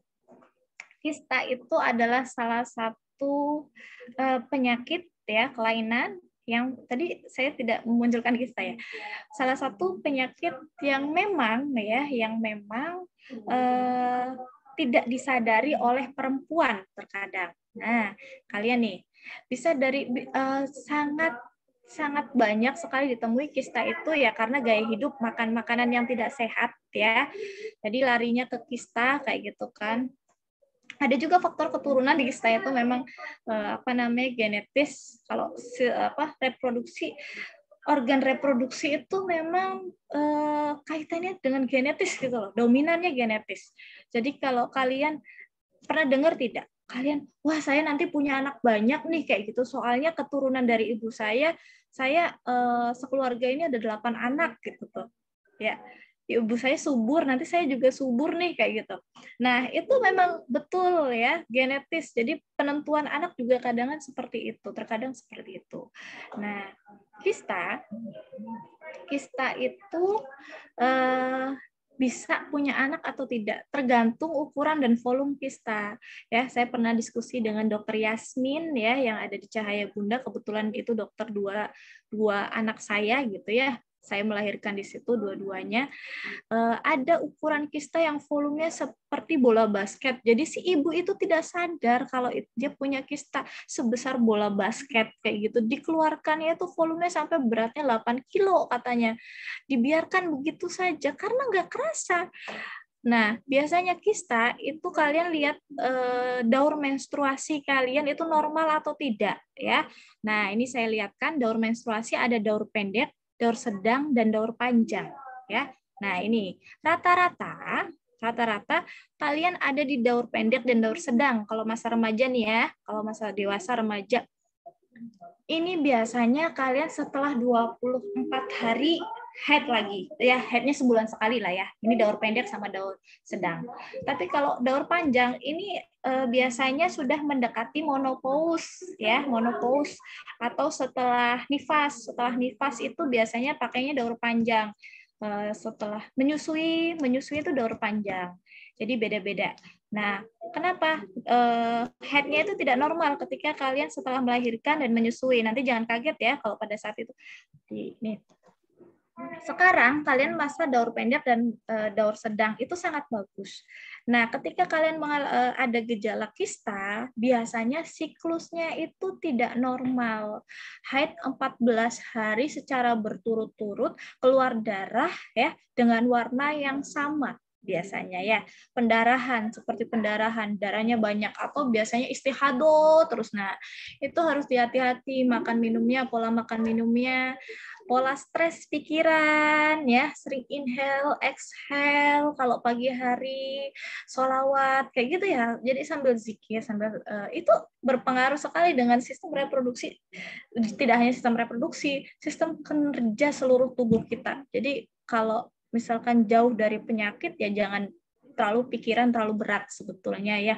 C: Kista itu adalah salah satu eh, penyakit ya, kelainan yang tadi saya tidak memunculkan kista ya. Salah satu penyakit yang memang ya, yang memang eh, tidak disadari oleh perempuan terkadang. Nah, kalian nih bisa dari uh, sangat sangat banyak sekali ditemui kista itu ya karena gaya hidup makan makanan yang tidak sehat ya. Jadi larinya ke kista kayak gitu kan. Ada juga faktor keturunan di kista itu memang uh, apa namanya genetis kalau se, apa reproduksi organ reproduksi itu memang uh, kaitannya dengan genetis gitu loh, dominannya genetis. Jadi kalau kalian pernah dengar tidak kalian wah saya nanti punya anak banyak nih kayak gitu soalnya keturunan dari ibu saya saya eh, sekeluarga ini ada delapan anak gitu tuh ya ibu saya subur nanti saya juga subur nih kayak gitu nah itu memang betul ya genetis jadi penentuan anak juga kadang seperti itu terkadang seperti itu nah kista kista itu eh, bisa punya anak atau tidak tergantung ukuran dan volume kista ya saya pernah diskusi dengan dokter Yasmin ya yang ada di Cahaya Bunda kebetulan itu dokter dua dua anak saya gitu ya saya melahirkan di situ dua-duanya uh, ada ukuran kista yang volumenya seperti bola basket jadi si ibu itu tidak sadar kalau dia punya kista sebesar bola basket kayak gitu dikeluarkannya itu volumenya sampai beratnya 8 kilo katanya dibiarkan begitu saja karena nggak kerasa Nah, biasanya kista itu kalian lihat e, daur menstruasi kalian itu normal atau tidak ya. Nah, ini saya lihatkan daur menstruasi ada daur pendek, daur sedang, dan daur panjang. Ya, Nah ini rata-rata rata-rata kalian ada di daur pendek dan daur sedang kalau masa remaja nih ya kalau masa dewasa remaja ini biasanya kalian setelah 24 hari head lagi ya headnya sebulan sekali lah ya ini daur pendek sama daur sedang tapi kalau daur panjang ini eh, biasanya sudah mendekati monopaus ya monopaus atau setelah nifas setelah nifas itu biasanya pakainya daur panjang eh, setelah menyusui menyusui itu daur panjang jadi beda-beda Nah, kenapa uh, headnya itu tidak normal ketika kalian setelah melahirkan dan menyusui? Nanti jangan kaget ya kalau pada saat itu. Ini sekarang kalian masa daur pendek dan e, daur sedang itu sangat bagus. Nah, ketika kalian mengal, eh, ada gejala kista, biasanya siklusnya itu tidak normal. Haid 14 hari secara berturut-turut keluar darah ya dengan warna yang sama biasanya ya pendarahan seperti pendarahan darahnya banyak atau biasanya istihado terus nah itu harus hati hati makan minumnya pola makan minumnya pola stres pikiran ya sering inhale exhale kalau pagi hari solawat kayak gitu ya jadi sambil zikir sambil uh, itu berpengaruh sekali dengan sistem reproduksi tidak hanya sistem reproduksi sistem kerja seluruh tubuh kita jadi kalau misalkan jauh dari penyakit ya jangan terlalu pikiran terlalu berat sebetulnya ya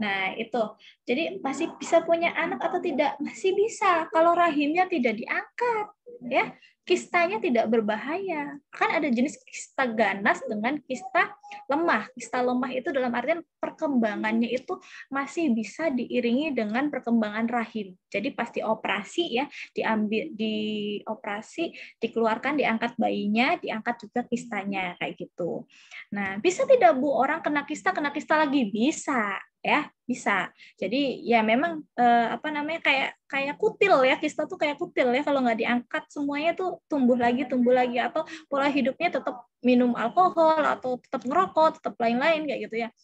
C: Nah, itu. Jadi masih bisa punya anak atau tidak? Masih bisa kalau rahimnya tidak diangkat, ya. Kistanya tidak berbahaya. Kan ada jenis kista ganas dengan kista lemah. Kista lemah itu dalam artian perkembangannya itu masih bisa diiringi dengan perkembangan rahim. Jadi pasti operasi ya, diambil dioperasi dikeluarkan, diangkat bayinya, diangkat juga kistanya kayak gitu. Nah, bisa tidak Bu orang kena kista, kena kista lagi? Bisa ya bisa jadi ya memang eh, apa namanya kayak kayak kutil ya kista tuh kayak kutil ya kalau nggak diangkat semuanya tuh tumbuh lagi tumbuh lagi atau pola hidupnya tetap minum alkohol atau tetap ngerokok tetap lain-lain kayak gitu ya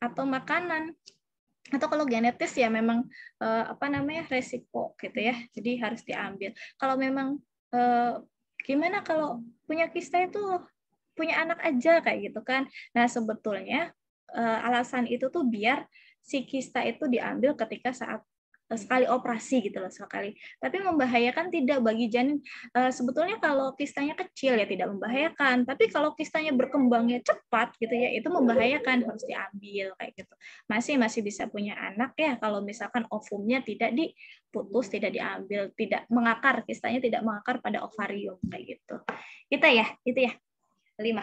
C: atau makanan atau kalau genetis ya memang eh, apa namanya resiko gitu ya jadi harus diambil kalau memang eh, gimana kalau punya kista itu punya anak aja kayak gitu kan nah sebetulnya eh, alasan itu tuh biar si kista itu diambil ketika saat eh, hmm. sekali operasi gitu loh sekali. Tapi membahayakan tidak bagi janin. Eh, sebetulnya kalau kistanya kecil ya tidak membahayakan. Tapi kalau kistanya berkembangnya cepat gitu ya itu membahayakan harus diambil kayak gitu. Masih masih bisa punya anak ya kalau misalkan ovumnya tidak diputus, tidak diambil, tidak mengakar kistanya tidak mengakar pada ovarium kayak gitu. Kita ya, itu ya. Lima.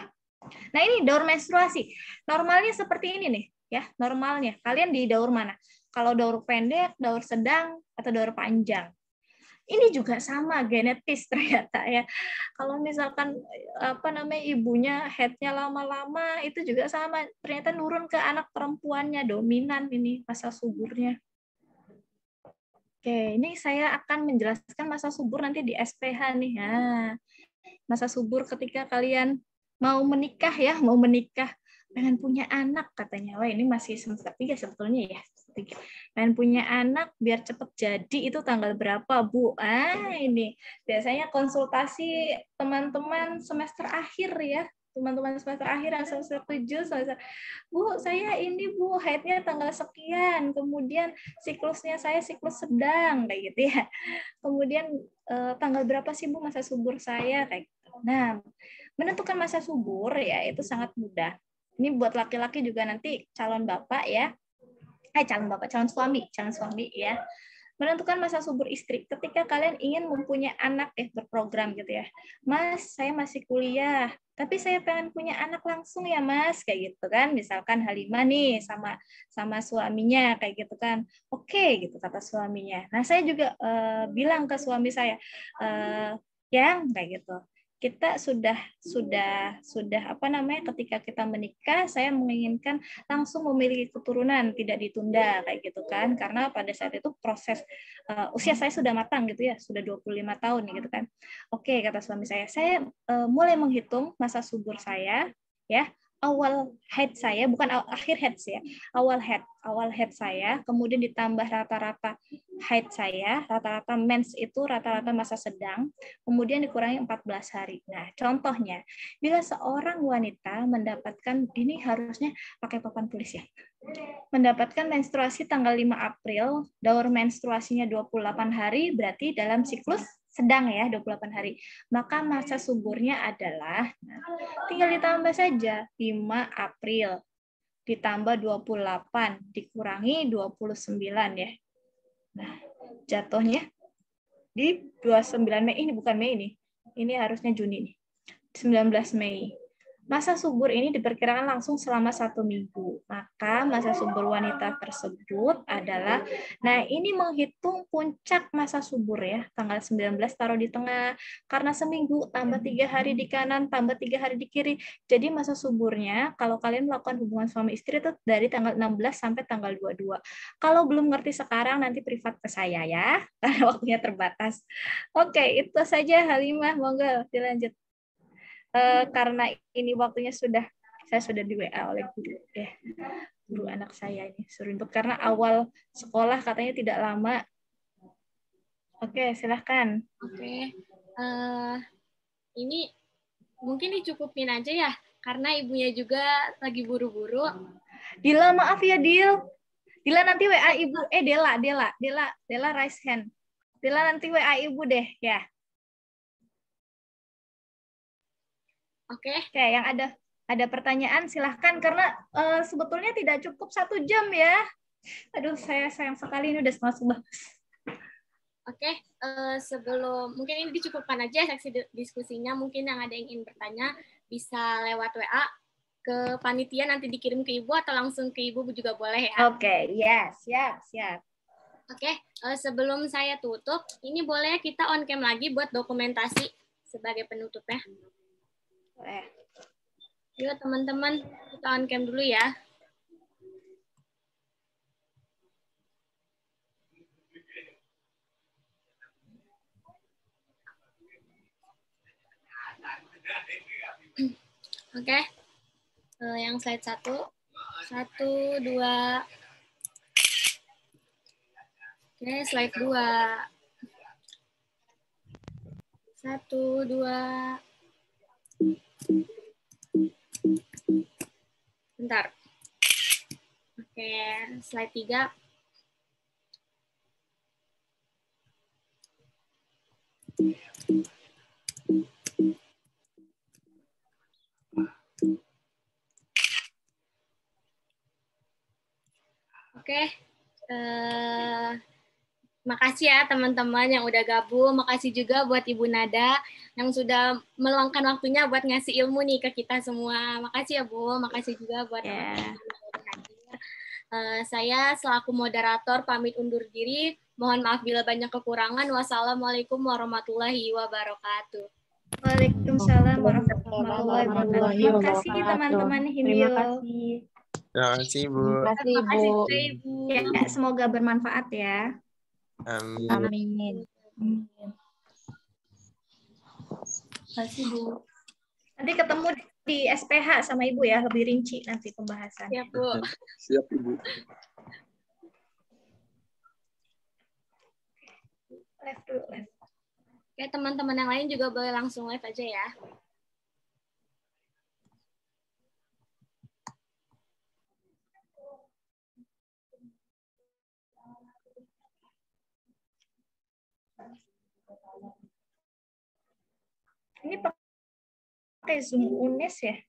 C: Nah ini daur menstruasi. Normalnya seperti ini nih ya normalnya. Kalian di daur mana? Kalau daur pendek, daur sedang, atau daur panjang. Ini juga sama genetis *laughs* ternyata ya. Kalau misalkan apa namanya ibunya headnya lama-lama itu juga sama. Ternyata nurun ke anak perempuannya dominan ini masa suburnya. Oke, ini saya akan menjelaskan masa subur nanti di SPH nih. ya. masa subur ketika kalian mau menikah ya, mau menikah pengen punya anak katanya wah ini masih semester tiga sebetulnya ya pengen punya anak biar cepet jadi itu tanggal berapa bu ah ini biasanya konsultasi teman-teman semester akhir ya teman-teman semester akhir yang semester tujuh semester Bu, saya ini Bu, haidnya tanggal sekian, kemudian siklusnya saya siklus sedang kayak gitu ya. Kemudian eh, tanggal berapa sih Bu masa subur saya kayak gitu. Nah, menentukan masa subur ya itu sangat mudah. Ini buat laki-laki juga nanti calon bapak ya. Eh calon bapak, calon suami, calon suami ya. Menentukan masa subur istri ketika kalian ingin mempunyai anak ya berprogram gitu ya. Mas, saya masih kuliah, tapi saya pengen punya anak langsung ya mas kayak gitu kan misalkan Halimah nih sama sama suaminya kayak gitu kan oke okay, gitu kata suaminya nah saya juga uh, bilang ke suami saya uh, yang kayak gitu kita sudah sudah sudah apa namanya ketika kita menikah saya menginginkan langsung memiliki keturunan tidak ditunda kayak gitu kan karena pada saat itu proses uh, usia saya sudah matang gitu ya sudah 25 tahun gitu kan oke kata suami saya saya uh, mulai menghitung masa subur saya ya awal head saya, bukan akhir head ya, awal head, awal head saya, kemudian ditambah rata-rata head saya, rata-rata mens itu rata-rata masa sedang, kemudian dikurangi 14 hari. Nah, contohnya, bila seorang wanita mendapatkan, ini harusnya pakai papan tulis ya, mendapatkan menstruasi tanggal 5 April, daur menstruasinya 28 hari, berarti dalam siklus sedang ya 28 hari. Maka masa suburnya adalah nah, tinggal ditambah saja 5 April ditambah 28 dikurangi 29 ya. Nah, jatuhnya di 29 Mei ini bukan Mei ini. Ini harusnya Juni nih. 19 Mei. Masa subur ini diperkirakan langsung selama satu minggu. Maka masa subur wanita tersebut adalah, nah ini menghitung puncak masa subur ya, tanggal 19 taruh di tengah. Karena seminggu tambah tiga hari di kanan, tambah tiga hari di kiri. Jadi masa suburnya, kalau kalian melakukan hubungan suami istri itu dari tanggal 16 sampai tanggal 22. Kalau belum ngerti sekarang, nanti privat ke saya ya, *laughs* karena waktunya terbatas. Oke, itu saja Halimah. Monggo dilanjut uh, karena ini waktunya sudah saya sudah di WA oleh guru ya guru anak saya ini suruh untuk karena awal
A: sekolah katanya tidak lama oke okay, silahkan oke okay. uh, eh, ini mungkin dicukupin aja ya karena ibunya juga lagi buru-buru
C: Dila maaf ya Dil Dila nanti WA ibu eh Dela Dela Dela Dela raise hand Dila nanti WA ibu deh ya Oke. Okay. Oke, yang ada ada pertanyaan silahkan karena uh, sebetulnya tidak cukup satu jam ya. Aduh, saya sayang sekali ini udah setengah bagus.
A: Oke, okay, uh, eh, sebelum mungkin ini dicukupkan aja seksi diskusinya. Mungkin yang ada yang ingin bertanya bisa lewat WA ke panitia nanti dikirim ke ibu atau langsung ke ibu juga boleh ya. Oke, okay, yes, yes, yes. Oke, okay, uh, eh, sebelum saya tutup, ini boleh kita on cam lagi buat dokumentasi sebagai penutupnya. Boleh. Yuk teman-teman, kita on cam dulu ya.
B: *clears throat* Oke, okay.
A: uh, eh, yang slide satu, satu, dua. Oke, okay, slide dua, satu, dua. Bentar. Oke, slide 3. Oke, Okay. uh, eh, Makasih ya teman-teman yang udah gabung. Makasih juga buat Ibu Nada yang sudah meluangkan waktunya buat ngasih ilmu nih ke kita semua. Makasih ya Bu. Makasih juga buat yeah. teman
B: -teman.
A: Uh, eh, saya selaku moderator pamit undur diri. Mohon maaf bila banyak kekurangan. Wassalamualaikum warahmatullahi wabarakatuh.
B: Waalaikumsalam warahmatullahi wabarakatuh. Terima kasih teman-teman Hindu. Terima kasih. Terima kasih Bu. Terima
A: kasih Bu. Ya,
C: semoga bermanfaat ya.
B: Amin. Amin.
C: Amin. Bu. Nanti ketemu di SPH sama Ibu ya, lebih rinci nanti pembahasan. Siap Bu.
B: Siap Ibu.
A: Live dulu, teman-teman yang lain juga boleh langsung live aja ya.
B: Ini pakai Zoom UNES ya?